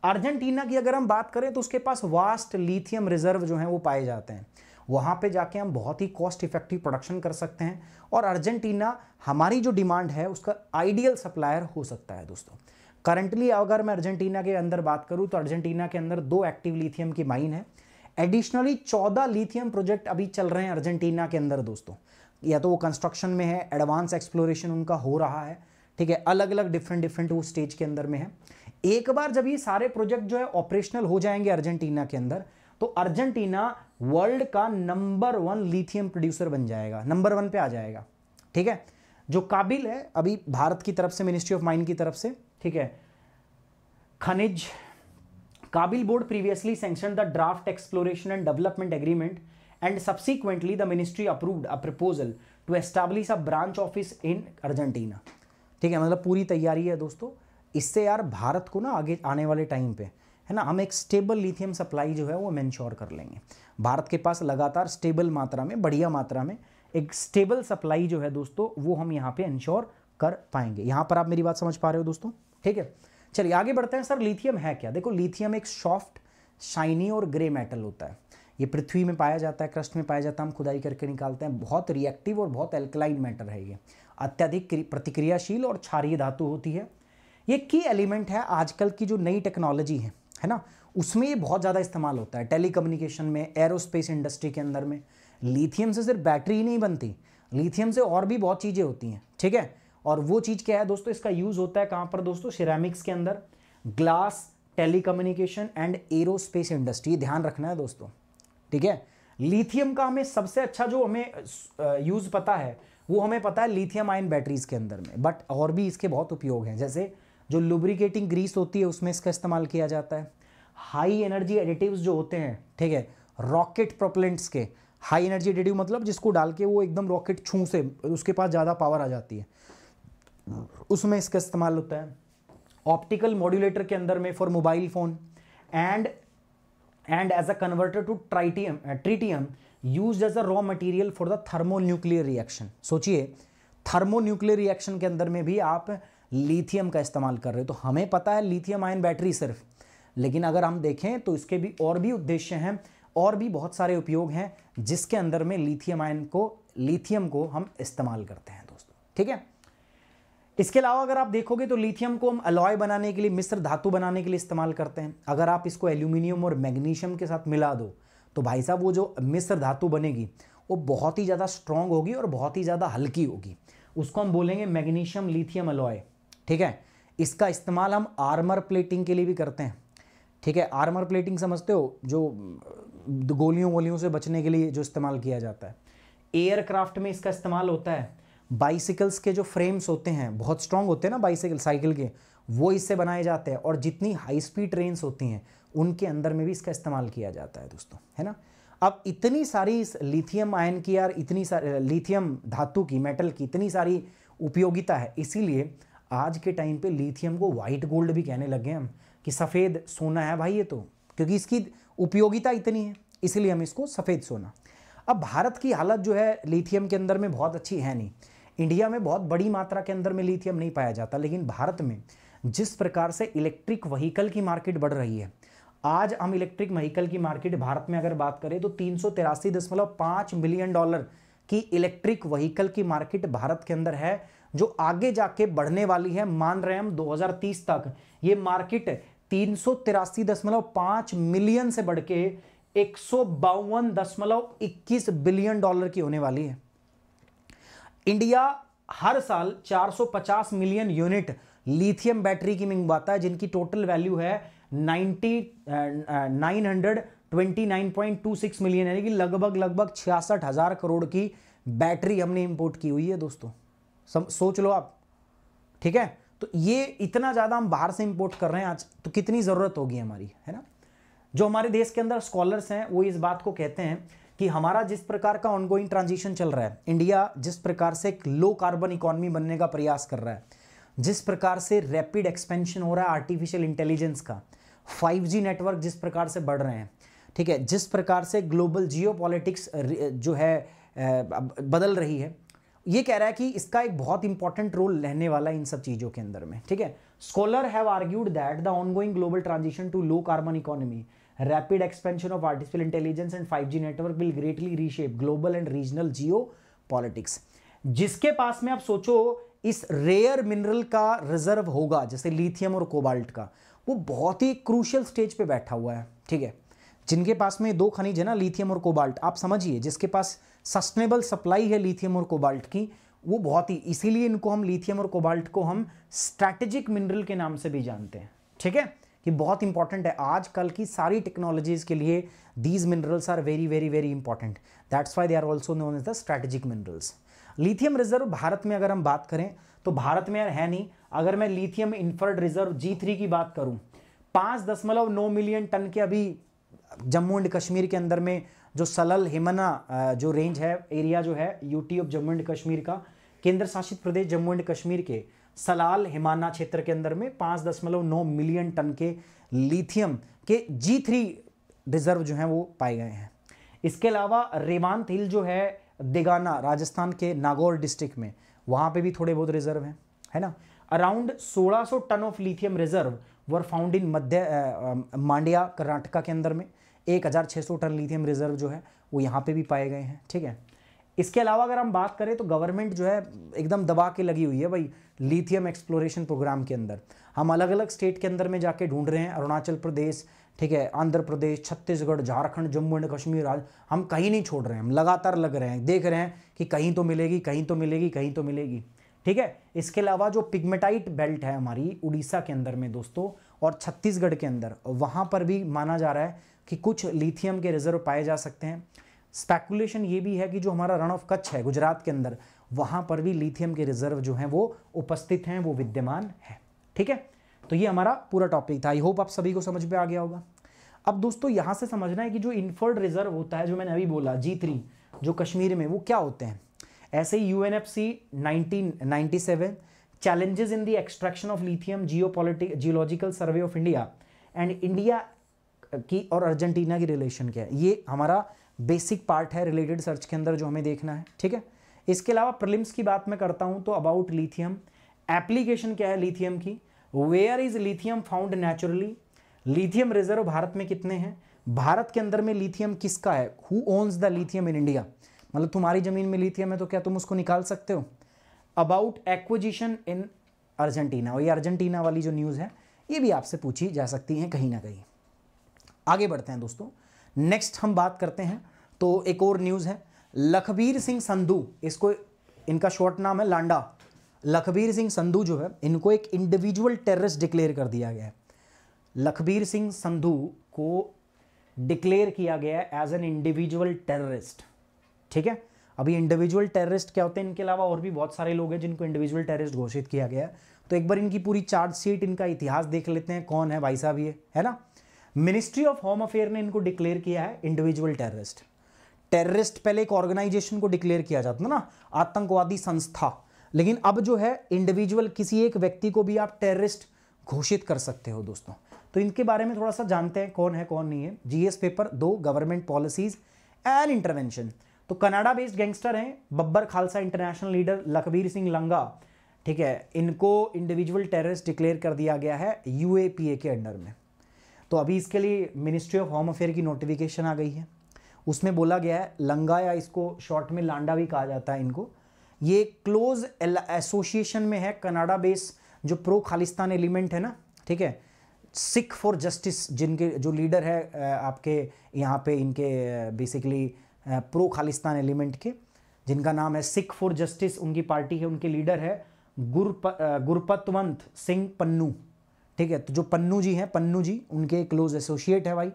अर्जेंटीना की अगर हम बात करें तो उसके पास वास्ट लिथियम रिजर्व जो हैं वो पाए जाते हैं वहाँ पे जाके हम बहुत ही कॉस्ट इफेक्टिव प्रोडक्शन कर सकते हैं और अर्जेंटीना हमारी जो डिमांड है उसका आइडियल सप्लायर हो सकता है दोस्तों करंटली अगर मैं अर्जेंटीना के अंदर बात करूँ तो अर्जेंटीना के अंदर दो एक्टिव लिथियम की माइन है एडिशनली चौदह लिथियम प्रोजेक्ट अभी चल रहे हैं अर्जेंटीना के अंदर दोस्तों या तो वो कंस्ट्रक्शन में है एडवांस एक्सप्लोरेशन उनका हो रहा है ठीक है अलग अलग डिफरेंट डिफरेंट वो स्टेज के अंदर में है एक बार जब ये सारे प्रोजेक्ट जो है ऑपरेशनल हो जाएंगे अर्जेंटीना के अंदर तो अर्जेंटीना वर्ल्ड का नंबर वन लिथियम प्रोड्यूसर बन जाएगा नंबर वन पे आ जाएगा ठीक है जो काबिल है अभी भारत की तरफ से मिनिस्ट्री ऑफ माइन की तरफ से ठीक है खनिज KABIL board previously sanction the draft exploration and development agreement and subsequently the ministry approved a proposal to establish a branch office in Argentina ठीक है मतलब पूरी तैयारी है दोस्तों इससे यार भारत को ना आगे आने वाले टाइम पे है ना हम एक स्टेबल लिथियम सप्लाई जो है वो हम इंश्योर कर लेंगे भारत के पास लगातार स्टेबल मात्रा में बढ़िया मात्रा में एक स्टेबल सप्लाई जो है दोस्तों वो हम यहाँ पे इंश्योर कर पाएंगे यहाँ पर आप मेरी बात समझ पा रहे हो दोस्तों ठीक है चलिए आगे बढ़ते हैं सर लिथियम है क्या देखो लिथियम एक सॉफ्ट शाइनी और ग्रे मेटल होता है ये पृथ्वी में पाया जाता है क्रस्ट में पाया जाता है हम खुदाई करके निकालते हैं बहुत रिएक्टिव और बहुत एल्कलाइन मैटर है ये अत्यधिक प्रतिक्रियाशील और क्षारीय धातु होती है ये की एलिमेंट है आजकल की जो नई टेक्नोलॉजी है है ना उसमें ये बहुत ज़्यादा इस्तेमाल होता है टेलीकम्युनिकेशन में एरोस्पेस इंडस्ट्री के अंदर में लिथियम से सिर्फ बैटरी ही नहीं बनती लिथियम से और भी बहुत चीज़ें होती हैं ठीक है और वो चीज़ क्या है दोस्तों इसका यूज़ होता है कहाँ पर दोस्तों सिरेमिक्स के अंदर glass telecommunication and aerospace industry ध्यान रखना है दोस्तों ठीक है लिथियम का हमें सबसे अच्छा जो हमें यूज़ पता है वो हमें पता है लिथियम आयन बैटरीज के अंदर में बट और भी इसके बहुत उपयोग हैं जैसे जो लुब्रिकेटिंग ग्रीस होती है उसमें इसका इस्तेमाल किया जाता है हाई एनर्जी एडिटिव्स जो होते हैं ठीक है रॉकेट प्रोपलेंट्स के हाई एनर्जी एडिटिव मतलब जिसको डाल के वो एकदम रॉकेट छू से उसके पास ज़्यादा पावर आ जाती है उसमें इसका इस्तेमाल होता है ऑप्टिकल मॉड्यूलेटर के अंदर में for mobile phone and and as a converter to tritium tritium use as a raw material for the thermonuclear reaction सोचिए थर्मोन्यूक्लियर रिएक्शन के अंदर में भी आप लिथियम का इस्तेमाल कर रहे हो तो हमें पता है लिथियम आयन बैटरी सिर्फ लेकिन अगर हम देखें तो इसके भी और भी उद्देश्य हैं और भी बहुत सारे उपयोग हैं जिसके अंदर में लिथियम आयन को लिथियम को हम इस्तेमाल करते हैं दोस्तों ठीक है इसके अलावा अगर आप देखोगे तो लिथियम को हम अलॉय बनाने के लिए मिश्र धातु बनाने के लिए इस्तेमाल करते हैं अगर आप इसको एल्यूमिनियम और मैग्नीशियम के साथ मिला दो तो भाई साहब वो जो मिश्र धातु बनेगी वो बहुत ही ज़्यादा स्ट्रांग होगी और बहुत ही ज़्यादा हल्की होगी उसको हम बोलेंगे मैग्नीशियम लिथियम अलॉय ठीक है इसका इस्तेमाल हम आर्मर प्लेटिंग के लिए भी करते हैं ठीक है आर्मर प्लेटिंग समझते हो जो गोलियों वोलियों से बचने के लिए जो इस्तेमाल किया जाता है एयरक्राफ्ट में इसका इस्तेमाल होता है बाइसिकल्स के जो फ्रेम्स होते हैं बहुत स्ट्रॉन्ग होते हैं ना बाइसिकल साइकिल के वो इससे बनाए जाते हैं और जितनी हाई स्पीड ट्रेन्स होती हैं उनके अंदर में भी इसका इस्तेमाल किया जाता है दोस्तों है ना अब इतनी सारी इस लिथियम आयन की यार इतनी सारी लिथियम धातु की मेटल की इतनी सारी उपयोगिता है इसीलिए आज के टाइम पे लिथियम को वाइट गोल्ड भी कहने लगे हम कि सफ़ेद सोना है भाई ये तो क्योंकि इसकी उपयोगिता इतनी है इसीलिए हम इसको सफ़ेद सोना अब भारत की हालत जो है लिथियम के अंदर में बहुत अच्छी है नहीं इंडिया में बहुत बड़ी मात्रा के अंदर में लिथियम नहीं पाया जाता लेकिन भारत में जिस प्रकार से इलेक्ट्रिक वहीकल की मार्केट बढ़ रही है आज हम इलेक्ट्रिक वहीकल की मार्केट भारत में अगर बात करें तो तीन मिलियन डॉलर की इलेक्ट्रिक वहीकल की मार्केट भारत के अंदर है जो आगे जाके बढ़ने वाली है मान रहे हम 2030 तक ये मार्केट तीन मिलियन से बढ़ के एक बिलियन डॉलर की होने वाली है इंडिया हर साल 450 मिलियन यूनिट लिथियम बैटरी की मंगवाता है जिनकी टोटल वैल्यू है 90 929.26 मिलियन यानी कि लगभग लगभग छियासठ हज़ार करोड़ की बैटरी हमने इंपोर्ट की हुई है दोस्तों सम, सोच लो आप ठीक है तो ये इतना ज़्यादा हम बाहर से इंपोर्ट कर रहे हैं आज तो कितनी ज़रूरत होगी हमारी है ना जो हमारे देश के अंदर स्कॉलर्स हैं वो इस बात को कहते हैं कि हमारा जिस प्रकार का ऑनगोइंग ट्रांजिशन चल रहा है इंडिया जिस प्रकार से एक लो कार्बन इकोनॉमी बनने का प्रयास कर रहा है जिस प्रकार से रैपिड एक्सपेंशन हो रहा है आर्टिफिशियल इंटेलिजेंस का 5G नेटवर्क जिस प्रकार से बढ़ रहे हैं ठीक है जिस प्रकार से ग्लोबल जियो जो है बदल रही है ये कह रहा है कि इसका एक बहुत इंपॉर्टेंट रोल रहने वाला है इन सब चीज़ों के अंदर में ठीक है scholar have argued that the ongoing global transition to low carbon economy rapid Rapid expansion of artificial intelligence and network will greatly reshape global and regional geopolitics जिसके पास में आप सोचो इस रेयर मिनरल का रिजर्व होगा जैसे lithium और कोबाल्ट का वो बहुत ही क्रूशियल स्टेज पे बैठा हुआ है ठीक है जिनके पास में दो खनिज है ना लिथियम और कोबाल्ट आप समझिए जिसके पास सस्टेनेबल सप्लाई है लिथियम और कोबाल्ट की वो बहुत ही इसीलिए इनको हम लिथियम और कोबाल्ट को हम स्ट्रैटेजिक मिनरल के नाम से भी जानते हैं ठीक है कि बहुत इंपॉर्टेंट है आज कल की सारी टेक्नोलॉजीज़ के लिए these minerals are very very very important that's why they are also known as the strategic minerals lithium reserve Bharat में अगर हम बात करें तो भारत में यार है नहीं अगर मैं lithium inferred reserve G three की बात करूँ पांच दशमलव नौ मिलियन टन के अभी जम्मू एंड कश्मीर के अंदर में जो सलल हिमना जो रेंज है एरिया जो है UT of Jammu and Kashmir का केंद्र शासित प्रदेश जम्मू एंड कश्मीर के सलाल हिमाना क्षेत्र के अंदर में पाँच दशमलव नौ मिलियन टन के लिथियम के जी थ्री रिजर्व जो हैं वो पाए गए हैं इसके अलावा रेवांत हिल जो है देगाना राजस्थान के नागौर डिस्ट्रिक्ट में वहाँ पे भी थोड़े बहुत रिजर्व हैं है ना around 1600 ton of lithium reserve were found in मध्य मांड्या कर्नाटका के अंदर में 1600 टन लिथियम रिजर्व जो है वो यहाँ पे भी पाए गए हैं ठीक है इसके अलावा अगर हम बात करें तो गवर्नमेंट जो है एकदम दबा के लगी हुई है भाई लिथियम एक्सप्लोरेशन प्रोग्राम के अंदर हम अलग अलग स्टेट के अंदर में जाके ढूंढ रहे हैं अरुणाचल प्रदेश ठीक है आंध्र प्रदेश छत्तीसगढ़ झारखंड जम्मू एंड कश्मीर आज हम कहीं नहीं छोड़ रहे हैं हम लगातार लग रहे हैं देख रहे हैं कि कहीं तो मिलेगी कहीं तो मिलेगी कहीं तो मिलेगी ठीक है इसके अलावा जो पिगमेटाइट बेल्ट है हमारी उड़ीसा के अंदर में दोस्तों और छत्तीसगढ़ के अंदर वहाँ पर भी माना जा रहा है कि कुछ लिथियम के रिजर्व पाए जा सकते हैं स्पेकुलेशन ये भी है कि जो हमारा रण ऑफ कच्छ है गुजरात के अंदर वहां पर भी लिथियम के रिजर्व जो हैं वो उपस्थित हैं वो विद्यमान है ठीक है तो ये हमारा पूरा टॉपिक था आई होप आप सभी को समझ में आ गया होगा अब दोस्तों यहां से समझना है कि जो इन्फर्ड रिजर्व होता है जो मैंने अभी बोला जी थ्री जो कश्मीर में वो क्या होते हैं ऐसे ही U N F C challenges in the extraction of lithium geo geological survey of India and India की और अर्जेंटीना की रिलेशन क्या है ये हमारा बेसिक पार्ट है रिलेटेड सर्च के अंदर जो हमें देखना है ठीक है इसके अलावा प्रिलिम्स की बात मैं करता हूँ तो अबाउट लिथियम एप्लीकेशन क्या है लिथियम की where is lithium found naturally lithium reserve Bharat में कितने हैं भारत के अंदर में लिथियम किसका है who owns the lithium in India मतलब तुम्हारी ज़मीन में लिथियम है तो क्या तुम उसको निकाल सकते हो अबाउट एक्विजिशन इन अर्जेंटीना और ये अर्जेंटीना वाली जो न्यूज़ है ये भी आपसे पूछी जा सकती है कहीं ना कहीं आगे बढ़ते हैं दोस्तों नेक्स्ट हम बात करते हैं तो एक और न्यूज़ है लखबीर सिंह संधू इसको इनका शॉर्ट नाम है लांडा लखबीर सिंह संधु जो है इनको एक इंडिविजुअल टेररिस्ट डिक्लेयर कर दिया गया है लखबीर सिंह संधू को डिक्लेयर किया गया है एज एन इंडिविजुअल टेररिस्ट ठीक है अभी इंडिविजुअल टेररिस्ट क्या होते हैं इनके अलावा और भी बहुत सारे लोग हैं जिनको इंडिविजुअल टेररिस्ट घोषित किया गया है तो एक बार इनकी पूरी चार्जशीट इनका इतिहास देख लेते हैं कौन है भाई साहब ये है ना मिनिस्ट्री ऑफ होम अफेयर ने इनको डिक्लेयर किया है इंडिविजुअल टेररिस्ट टेररिस्ट पहले एक ऑर्गेनाइजेशन को डिक्लेयर किया जाता था ना आतंकवादी संस्था लेकिन अब जो है इंडिविजुअल किसी एक व्यक्ति को भी आप टेररिस्ट घोषित कर सकते हो दोस्तों तो इनके बारे में थोड़ा सा जानते हैं कौन है कौन नहीं है जीएस पेपर दो गवर्नमेंट पॉलिसीज एंड इंटरवेंशन तो कनाडा बेस्ड गैंगस्टर हैं बब्बर खालसा इंटरनेशनल लीडर लखबीर सिंह लंगा ठीक है इनको इंडिविजुअल टेररिस्ट डिक्लेयर कर दिया गया है यूएपीए के अंडर में तो अभी इसके लिए मिनिस्ट्री ऑफ होम अफेयर की नोटिफिकेशन आ गई है उसमें बोला गया है लंगा या इसको शॉर्ट में लांडा भी कहा जाता है इनको ये क्लोज एसोसिएशन में है कनाडा बेस जो प्रो खालिस्तान एलिमेंट है ना ठीक है सिख फॉर जस्टिस जिनके जो लीडर है आपके यहाँ पे इनके बेसिकली प्रो खालिस्तान एलिमेंट के जिनका नाम है सिख फॉर जस्टिस उनकी पार्टी है उनके लीडर है गुरप गुरपतवंत सिंह पन्नू ठीक है तो जो पन्नू जी हैं पन्नू जी उनके क्लोज एसोसिएट है भाई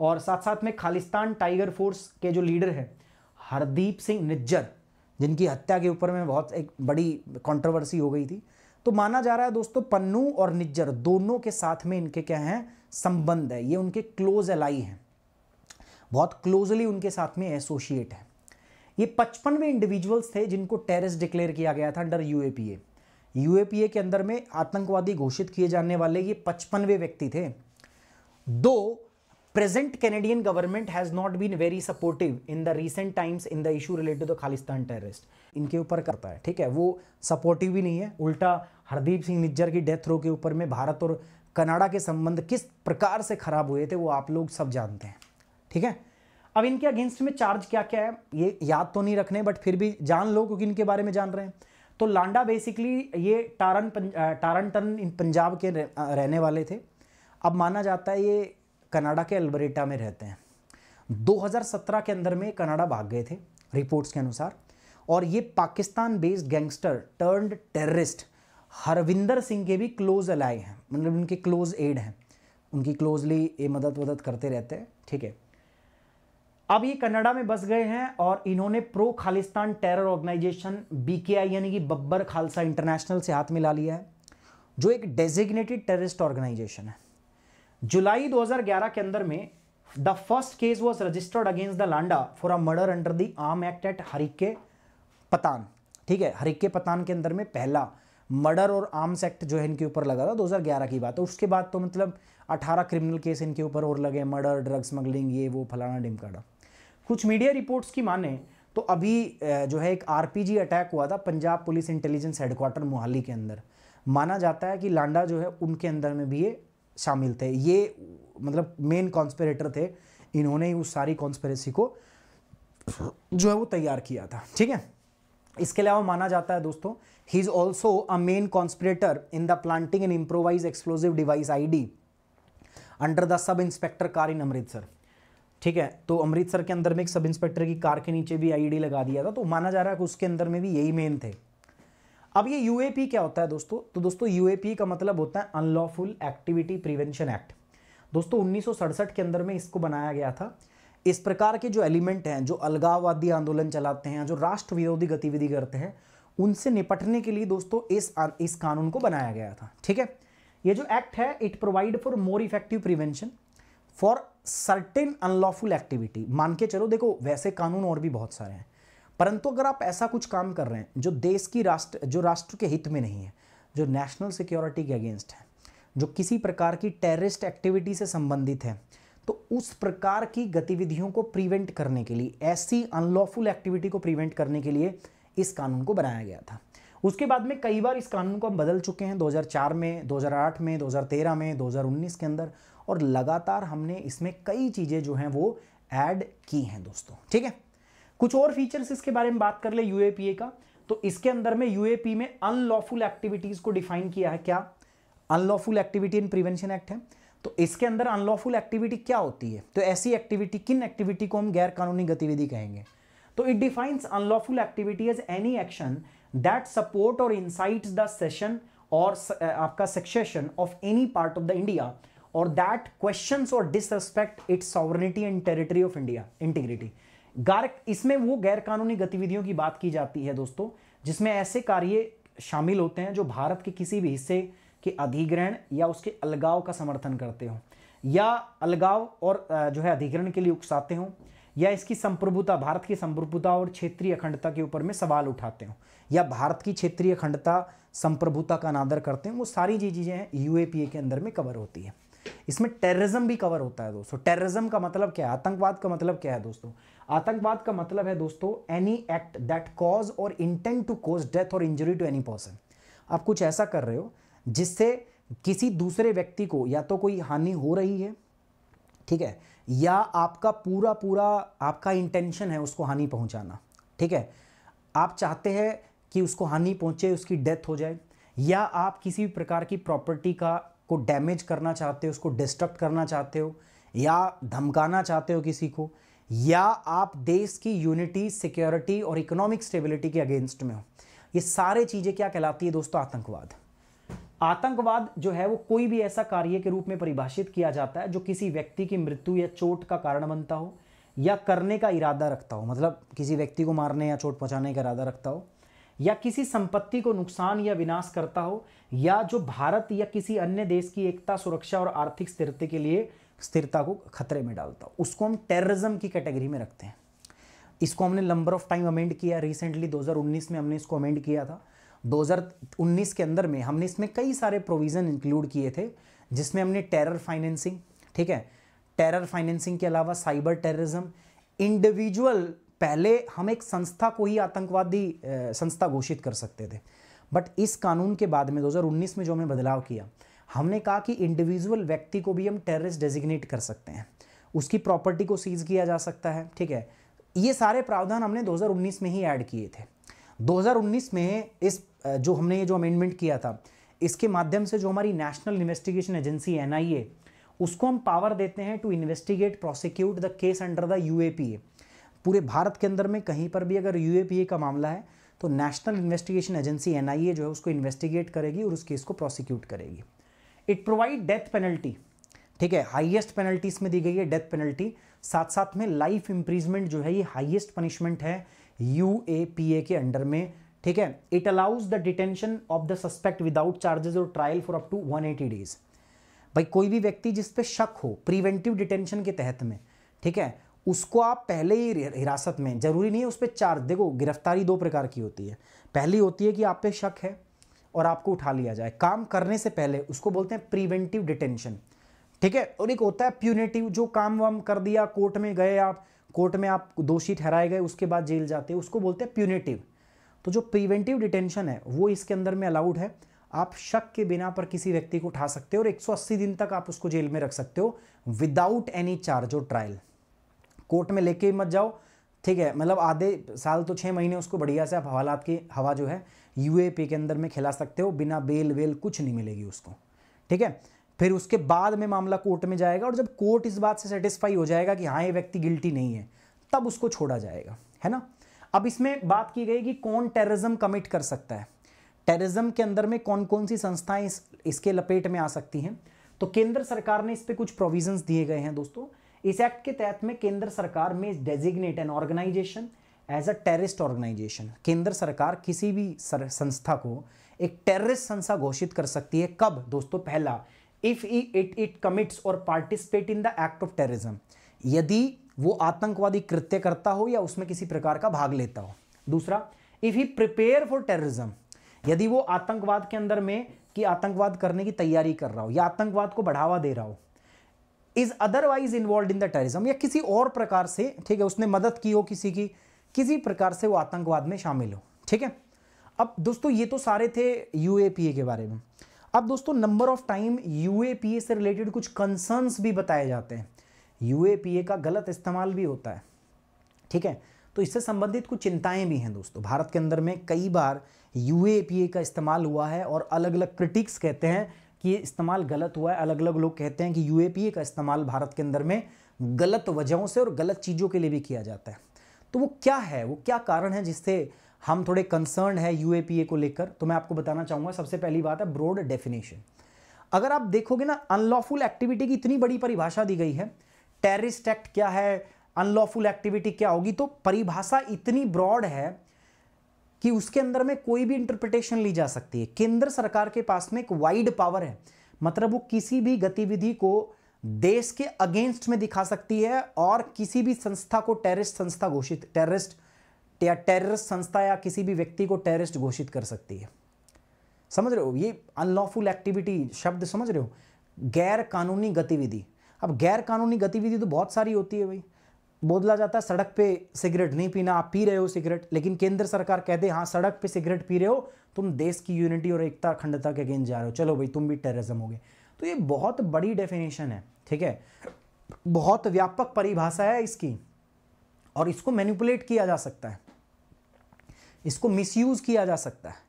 और साथ साथ में खालिस्तान टाइगर फोर्स के जो लीडर हैं हरदीप सिंह निज्जर जिनकी हत्या के ऊपर में बहुत एक बड़ी कंट्रोवर्सी हो गई थी तो माना जा रहा है दोस्तों पन्नू और निज्जर दोनों के साथ में इनके क्या हैं संबंध है ये उनके क्लोज एलाई हैं बहुत क्लोजली उनके साथ में एसोसिएट है ये पचपनवे इंडिविजुअल्स थे जिनको टेरिस डिक्लेयर किया गया था अंडर यूएपीए यूएपीए के अंदर में आतंकवादी घोषित किए जाने वाले ये पचपनवे व्यक्ति थे दो present Canadian government has not been very supportive in the recent times in the issue related to the Khalistan इनके ऊपर करता है ठीक है वो सपोर्टिव भी नहीं है उल्टा हरदीप सिंह निज्जर की डेथ रो के ऊपर में भारत और कनाडा के संबंध किस प्रकार से खराब हुए थे वो आप लोग सब जानते हैं ठीक है अब इनके अगेंस्ट में चार्ज क्या क्या है ये याद तो नहीं रखने बट फिर भी जान लो क्योंकि इनके बारे में जान रहे हैं तो लांडा बेसिकली ये टारन टारन टन इन पंजाब के रहने वाले थे अब माना जाता है ये कनाडा के अल्बरेटा में रहते हैं 2017 के अंदर में कनाडा भाग गए थे रिपोर्ट्स के अनुसार और ये Pakistan based gangster turned terrorist Harvinder Singh के भी क्लोज अलाय हैं मतलब उनके क्लोज एड हैं उनकी क्लोजली ये मदद वदद करते रहते हैं ठीक है अब ये कनाडा में बस गए हैं और इन्होंने pro Khalistan terror organisation B यानी कि बब्बर खालसा इंटरनेशनल से हाथ मिला लिया है जो एक डेजिग्नेटेड टेररिस्ट ऑर्गेनाइजेशन है जुलाई 2011 के अंदर में the first case was registered against the Landa for a murder under the arm act at Harike Patan ठीक है हरिके पतान के अंदर में पहला मर्डर और आर्म्स एक्ट जो है इनके ऊपर लगा था 2011 की बात है उसके बाद तो मतलब 18 क्रिमिनल केस इनके ऊपर और लगे मर्डर ड्रग स्मगलिंग ये वो फलाना डिमकाड़ा कुछ मीडिया रिपोर्ट्स की माने तो अभी जो है एक आरपीजी अटैक हुआ था Punjab police intelligence headquarter Mohali के अंदर माना जाता है कि लांडा जो है उनके अंदर में भी ये शामिल थे ये मतलब मेन कॉन्स्परेटर थे इन्होंने ही उस सारी कॉन्स्परेसी को जो है वो तैयार किया था ठीक है इसके अलावा माना जाता है दोस्तों he is also a main conspirator in the planting and improvise explosive device D under the sub inspector car in Amritsar ठीक है तो अमृतसर के अंदर में एक सब इंस्पेक्टर की कार के नीचे भी आईडी लगा दिया था तो माना जा रहा है कि उसके अंदर में भी यही मेन थे अब ये यूएपी क्या होता है दोस्तों तो दोस्तों यूएपी का मतलब होता है अनलॉफुल एक्टिविटी प्रिवेंशन एक्ट दोस्तों उन्नीस के अंदर में इसको बनाया गया था इस प्रकार के जो एलिमेंट हैं जो अलगाववादी आंदोलन चलाते हैं जो राष्ट्र विरोधी गतिविधि करते हैं उनसे निपटने के लिए दोस्तों इस इस कानून को बनाया गया था ठीक है ये जो एक्ट है it provide for more effective prevention for certain unlawful activity मान के चलो देखो वैसे कानून और भी बहुत सारे हैं परंतु अगर आप ऐसा कुछ काम कर रहे हैं जो देश की राष्ट्र जो राष्ट्र के हित में नहीं है जो नेशनल सिक्योरिटी के अगेंस्ट है जो किसी प्रकार की टेररिस्ट एक्टिविटी से संबंधित है तो उस प्रकार की गतिविधियों को प्रिवेंट करने के लिए ऐसी अनलॉफुल एक्टिविटी को प्रिवेंट करने के लिए इस कानून को बनाया गया था उसके बाद में कई बार इस कानून को हम बदल चुके हैं 2004 में 2008 में 2013 में 2019 के अंदर और लगातार हमने इसमें कई चीज़ें जो हैं वो ऐड की हैं दोस्तों ठीक है कुछ और फीचर्स इसके बारे में बात कर ले यूएपीए का तो इसके अंदर में यूएपी में अनलॉफुल एक्टिविटीज को डिफाइन किया है क्या unlawful activity in prevention act है तो इसके अंदर अनलॉफुल एक्टिविटी क्या होती है तो ऐसी एक्टिविटी किन एक्टिविटी को हम गैर कानूनी गतिविधि कहेंगे तो it defines unlawful activity as any action that support और इनसाइट द सेशन और आपका succession of any part of the India और दैट क्वेश्चन और disrespect its sovereignty and territory of India integrity गारक इसमें वो गैरकानूनी गतिविधियों की बात की जाती है दोस्तों जिसमें ऐसे कार्य शामिल होते हैं जो भारत के किसी भी हिस्से के अधिग्रहण या उसके अलगाव का समर्थन करते हों या अलगाव और जो है अधिग्रहण के लिए उकसाते हों या इसकी संप्रभुता भारत की संप्रभुता और क्षेत्रीय अखंडता के ऊपर में सवाल उठाते हों या भारत की क्षेत्रीय अखंडता संप्रभुता का अनादर करते हैं वो सारी चीज़ें हैं यूएपीए के अंदर में कवर होती है इसमें टेररिज्म भी कवर होता है दोस्तों टेररिज्म का मतलब क्या है आतंकवाद का मतलब क्या है दोस्तों आतंकवाद का मतलब है दोस्तों एनी एक्ट दैट कॉज और इंटेंट टू कॉज डेथ और इंजरी टू एनी पर्सन आप कुछ ऐसा कर रहे हो जिससे किसी दूसरे व्यक्ति को या तो कोई हानि हो रही है ठीक है या आपका पूरा पूरा आपका इंटेंशन है उसको हानि पहुंचाना ठीक है आप चाहते हैं कि उसको हानि पहुंचे उसकी डेथ हो जाए या आप किसी भी प्रकार की प्रॉपर्टी का को डैमेज करना चाहते हो उसको डिस्ट्रक्ट करना चाहते हो या धमकाना चाहते हो किसी को या आप देश की यूनिटी सिक्योरिटी और इकोनॉमिक स्टेबिलिटी के अगेंस्ट में हो ये सारे चीज़ें क्या कहलाती है दोस्तों आतंकवाद आतंकवाद जो है वो कोई भी ऐसा कार्य के रूप में परिभाषित किया जाता है जो किसी व्यक्ति की मृत्यु या चोट का कारण बनता हो या करने का इरादा रखता हो मतलब किसी व्यक्ति को मारने या चोट पहुंचाने का इरादा रखता हो या किसी संपत्ति को नुकसान या विनाश करता हो या जो भारत या किसी अन्य देश की एकता सुरक्षा और आर्थिक स्थिरता के लिए स्थिरता को खतरे में डालता उसको हम टेररिज्म की कैटेगरी में रखते हैं इसको हमने नंबर ऑफ टाइम अमेंड किया रिसेंटली 2019 में हमने इसको अमेंड किया था 2019 के अंदर में हमने इसमें कई सारे प्रोविज़न इंक्लूड किए थे जिसमें हमने टेरर फाइनेंसिंग ठीक है टेरर फाइनेंसिंग के अलावा साइबर टेररिज्म इंडिविजुअल पहले हम एक संस्था को ही आतंकवादी संस्था घोषित कर सकते थे बट इस कानून के बाद में 2019 में जो हमने बदलाव किया हमने कहा कि इंडिविजुअल व्यक्ति को भी हम टेररिस्ट डेजिग्नेट कर सकते हैं उसकी प्रॉपर्टी को सीज किया जा सकता है ठीक है ये सारे प्रावधान हमने 2019 में ही ऐड किए थे 2019 में इस जो हमने ये जो अमेंडमेंट किया था इसके माध्यम से जो हमारी नेशनल इन्वेस्टिगेशन एजेंसी एन उसको हम पावर देते हैं to investigate prosecute the case under the U पूरे भारत के अंदर में कहीं पर भी अगर यू का मामला है तो नेशनल इन्वेस्टिगेशन एजेंसी एन जो है उसको इन्वेस्टिगेट करेगी और उस केस को प्रोसिक्यूट करेगी इट प्रोवाइड डेथ पेनल्टी ठीक है हाईएस्ट पेनल्टी इसमें दी गई है डेथ पेनल्टी साथ साथ में लाइफ इंप्रीजमेंट जो है ये हाईएस्ट पनिशमेंट है यू ए पी ए के अंडर में ठीक है it allows the detention of the suspect without charges और trial for up to 180 days भाई कोई भी व्यक्ति जिस पे शक हो प्रिवेंटिव डिटेंशन के तहत में ठीक है उसको आप पहले ही हिरासत में जरूरी नहीं है उस पर चार्ज देखो गिरफ्तारी दो प्रकार की होती है पहली होती है कि आप पे शक है और आपको उठा लिया जाए काम करने से पहले उसको बोलते हैं प्रिवेंटिव डिटेंशन ठीक है और एक होता है प्यूनेटिव जो काम वाम कर दिया कोर्ट में गए आप कोर्ट में आप दोषी ठहराए गए उसके बाद जेल जाते हैं उसको बोलते हैं प्यूनेटिव तो जो प्रिवेंटिव डिटेंशन है वो इसके अंदर में अलाउड है आप शक के बिना पर किसी व्यक्ति को उठा सकते हो और 180 दिन तक आप उसको जेल में रख सकते हो विदाउट एनी चार्ज और ट्रायल कोर्ट में लेके मत जाओ ठीक है मतलब आधे साल तो छः महीने उसको बढ़िया से आप हवालात की हवा जो है यू के अंदर में खिला सकते हो बिना बेल वेल कुछ नहीं मिलेगी उसको ठीक है फिर उसके बाद में मामला कोर्ट में जाएगा और जब कोर्ट इस बात से सेटिस्फाई हो जाएगा कि हाँ ये व्यक्ति गिल्टी नहीं है तब उसको छोड़ा जाएगा है ना अब इसमें बात की गई कि कौन टेररिज्म कमिट कर सकता है टेररिज्म के अंदर में कौन कौन सी संस्थाएं इस, इसके लपेट में आ सकती हैं तो केंद्र सरकार ने इस पर कुछ प्रोविजन दिए गए हैं दोस्तों इस एक्ट के तहत में केंद्र सरकार में designate an organisation as a terrorist organisation केंद्र सरकार किसी भी संस्था को एक टेररिस्ट संस्था घोषित कर सकती है कब दोस्तों पहला इफ इट इट कमिट्स और participate in the act of terrorism यदि वो आतंकवादी कृत्य करता हो या उसमें किसी प्रकार का भाग लेता हो दूसरा if he prepare for terrorism यदि वो आतंकवाद के अंदर में कि आतंकवाद करने की तैयारी कर रहा हो या आतंकवाद को बढ़ावा दे रहा हो is otherwise involve in the terrorism या किसी और प्रकार से ठीक है उसने मदद की हो किसी की किसी प्रकार से वो आतंकवाद में शामिल हो ठीक है अब दोस्तों ये तो सारे थे यू के बारे में अब दोस्तों नंबर ऑफ टाइम यू से रिलेटेड कुछ कंसर्न्स भी बताए जाते हैं यू का गलत इस्तेमाल भी होता है ठीक है तो इससे संबंधित कुछ चिंताएं भी हैं दोस्तों भारत के अंदर में कई बार यू का इस्तेमाल हुआ है और अलग अलग क्रिटिक्स कहते हैं कि ये इस्तेमाल गलत हुआ है अलग अलग लोग कहते हैं कि यू का इस्तेमाल भारत के अंदर में गलत वजहों से और गलत चीज़ों के लिए भी किया जाता है तो वो क्या है वो क्या कारण है जिससे हम थोड़े कंसर्न है यू को लेकर तो मैं आपको बताना चाहूंगा सबसे पहली बात है ब्रॉड डेफिनेशन अगर आप देखोगे ना अनलॉफुल एक्टिविटी की इतनी बड़ी परिभाषा दी गई है टेररिस्ट एक्ट क्या है अनलॉफुल एक्टिविटी क्या होगी तो परिभाषा इतनी ब्रॉड है कि उसके अंदर में कोई भी इंटरप्रिटेशन ली जा सकती है केंद्र सरकार के पास में एक वाइड पावर है मतलब वो किसी भी गतिविधि को देश के अगेंस्ट में दिखा सकती है और किसी भी संस्था को टेररिस्ट संस्था घोषित टेररिस्ट या टेररिस्ट संस्था या किसी भी व्यक्ति को टेररिस्ट घोषित कर सकती है समझ रहे हो ये अनलॉफुल एक्टिविटी शब्द समझ रहे हो गैर कानूनी गतिविधि अब गैर कानूनी गतिविधि तो बहुत सारी होती है भाई बोदला जाता है सड़क पे सिगरेट नहीं पीना आप पी रहे हो सिगरेट लेकिन केंद्र सरकार कह दे हाँ सड़क पे सिगरेट पी रहे हो तुम देश की यूनिटी और एकता अखंडता के अगेंस्ट जा रहे हो चलो भाई तुम भी टेररिज्म हो गए तो ये बहुत बड़ी डेफिनेशन है ठीक है बहुत व्यापक परिभाषा है इसकी और इसको मैनिपुलेट किया जा सकता है इसको मिसयूज़ किया जा सकता है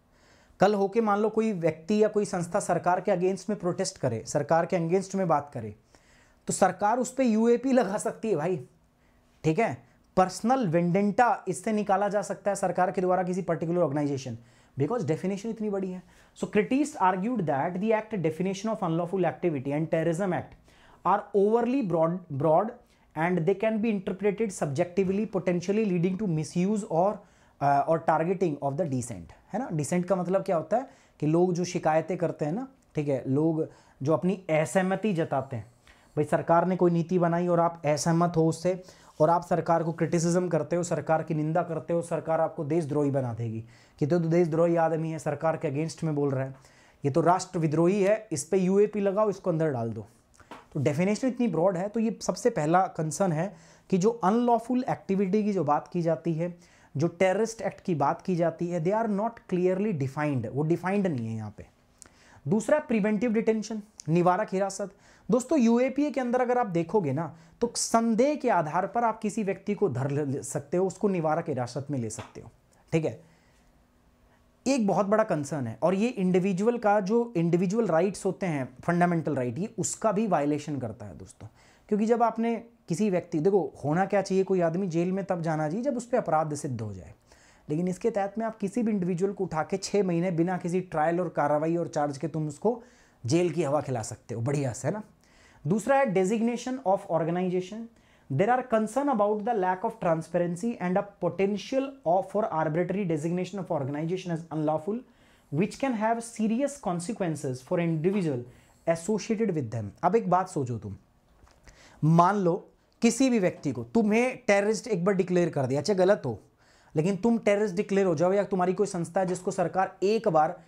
कल होके मान लो कोई व्यक्ति या कोई संस्था सरकार के अगेंस्ट में प्रोटेस्ट करे सरकार के अगेंस्ट में बात करे तो सरकार उस पर यूएपी लगा सकती है भाई ठीक है पर्सनल वेंडेंटा इससे निकाला जा सकता है सरकार के द्वारा किसी पर्टिकुलर ऑर्गेनाइजेशन बिकॉज डेफिनेशन इतनी बड़ी है so critics argued that the act definition of unlawful activity and terrorism act are overly broad broad and they can be interpreted subjectively potentially leading to misuse और और targeting of the decent है ना decent का मतलब क्या होता है कि लोग जो शिकायतें करते हैं ना ठीक है लोग जो अपनी असहमति जताते हैं भाई सरकार ने कोई नीति बनाई और आप असहमत हो उससे और आप सरकार को क्रिटिसिज्म करते हो सरकार की निंदा करते हो सरकार आपको देशद्रोही बना देगी कि तो, देशद्रोही आदमी है सरकार के अगेंस्ट में बोल रहे हैं ये तो राष्ट्र विद्रोही है इस पर यू लगाओ इसको अंदर डाल दो तो डेफिनेशन इतनी ब्रॉड है तो ये सबसे पहला कंसर्न है कि जो अनलॉफुल एक्टिविटी की जो बात की जाती है जो टेररिस्ट एक्ट की बात की जाती है they are not clearly defined वो डिफाइंड नहीं है यहाँ पे दूसरा प्रिवेंटिव डिटेंशन निवारक हिरासत दोस्तों यूएपीए के अंदर अगर आप देखोगे ना तो संदेह के आधार पर आप किसी व्यक्ति को धर ले सकते हो उसको निवारक हिरासत में ले सकते हो ठीक है एक बहुत बड़ा कंसर्न है और ये इंडिविजुअल का जो इंडिविजुअल राइट्स होते हैं फंडामेंटल राइट ये उसका भी वायलेशन करता है दोस्तों क्योंकि जब आपने किसी व्यक्ति देखो होना क्या चाहिए कोई आदमी जेल में तब जाना चाहिए जब उस पर अपराध सिद्ध हो जाए लेकिन इसके तहत में आप किसी भी इंडिविजुअल को उठा के छः महीने बिना किसी ट्रायल और कार्रवाई और चार्ज के तुम उसको जेल की हवा खिला सकते हो बढ़िया से है ना दूसरा है designation of organisation there are concern about the lack of transparency and a potential of for arbitrary designation of organisation is unlawful which can have serious consequences for individual associated with them अब एक बात सोचो तुम मान लो किसी भी व्यक्ति को तुम्हें टेररिस्ट एक बार डिक्लेयर कर दिया अच्छा गलत हो लेकिन तुम टेररिस्ट डिक्लेयर हो जाओ या तुम्हारी कोई संस्था है जिसको सरकार एक बार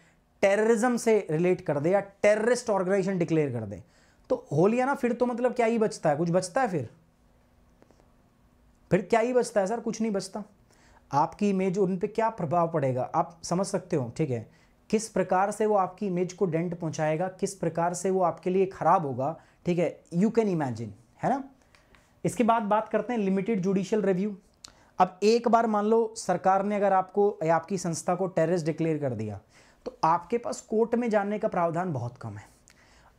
टेररिज्म से रिलेट कर दे या टेररिस्ट ऑर्गेनाइजेशन डिक्लेयर कर दे तो हो लिया ना फिर तो मतलब क्या ही बचता है कुछ बचता है फिर फिर क्या ही बचता है सर कुछ नहीं बचता आपकी इमेज उन पर क्या प्रभाव पड़ेगा आप समझ सकते हो ठीक है किस प्रकार से वो आपकी इमेज को डेंट पहुंचाएगा किस प्रकार से वो आपके लिए ख़राब होगा ठीक है यू कैन इमेजिन है ना इसके बाद बात करते हैं लिमिटेड जुडिशियल रिव्यू अब एक बार मान लो सरकार ने अगर आपको या आपकी संस्था को टेररिस्ट डिक्लेयर कर दिया तो आपके पास कोर्ट में जाने का प्रावधान बहुत कम है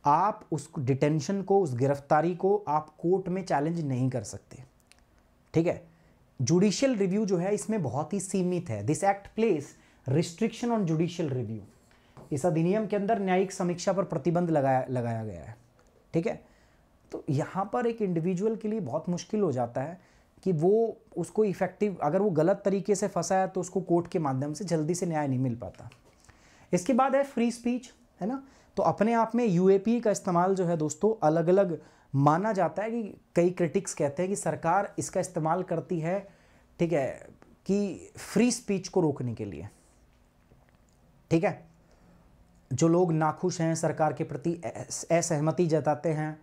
आप उस डिटेंशन को उस गिरफ्तारी को आप कोर्ट में चैलेंज नहीं कर सकते ठीक है जुडिशियल रिव्यू जो है इसमें बहुत ही सीमित है this act place restriction on judicial review इस अधिनियम के अंदर न्यायिक समीक्षा पर प्रतिबंध लगाया लगाया गया है ठीक है तो यहाँ पर एक इंडिविजुअल के लिए बहुत मुश्किल हो जाता है कि वो उसको इफेक्टिव अगर वो गलत तरीके से फंसा है तो उसको कोर्ट के माध्यम से जल्दी से न्याय नहीं मिल पाता इसके बाद है फ्री स्पीच है ना तो अपने आप में यू का इस्तेमाल जो है दोस्तों अलग अलग माना जाता है कि कई क्रिटिक्स कहते हैं कि सरकार इसका इस्तेमाल करती है ठीक है कि फ्री स्पीच को रोकने के लिए ठीक है जो लोग नाखुश हैं सरकार के प्रति असहमति जताते हैं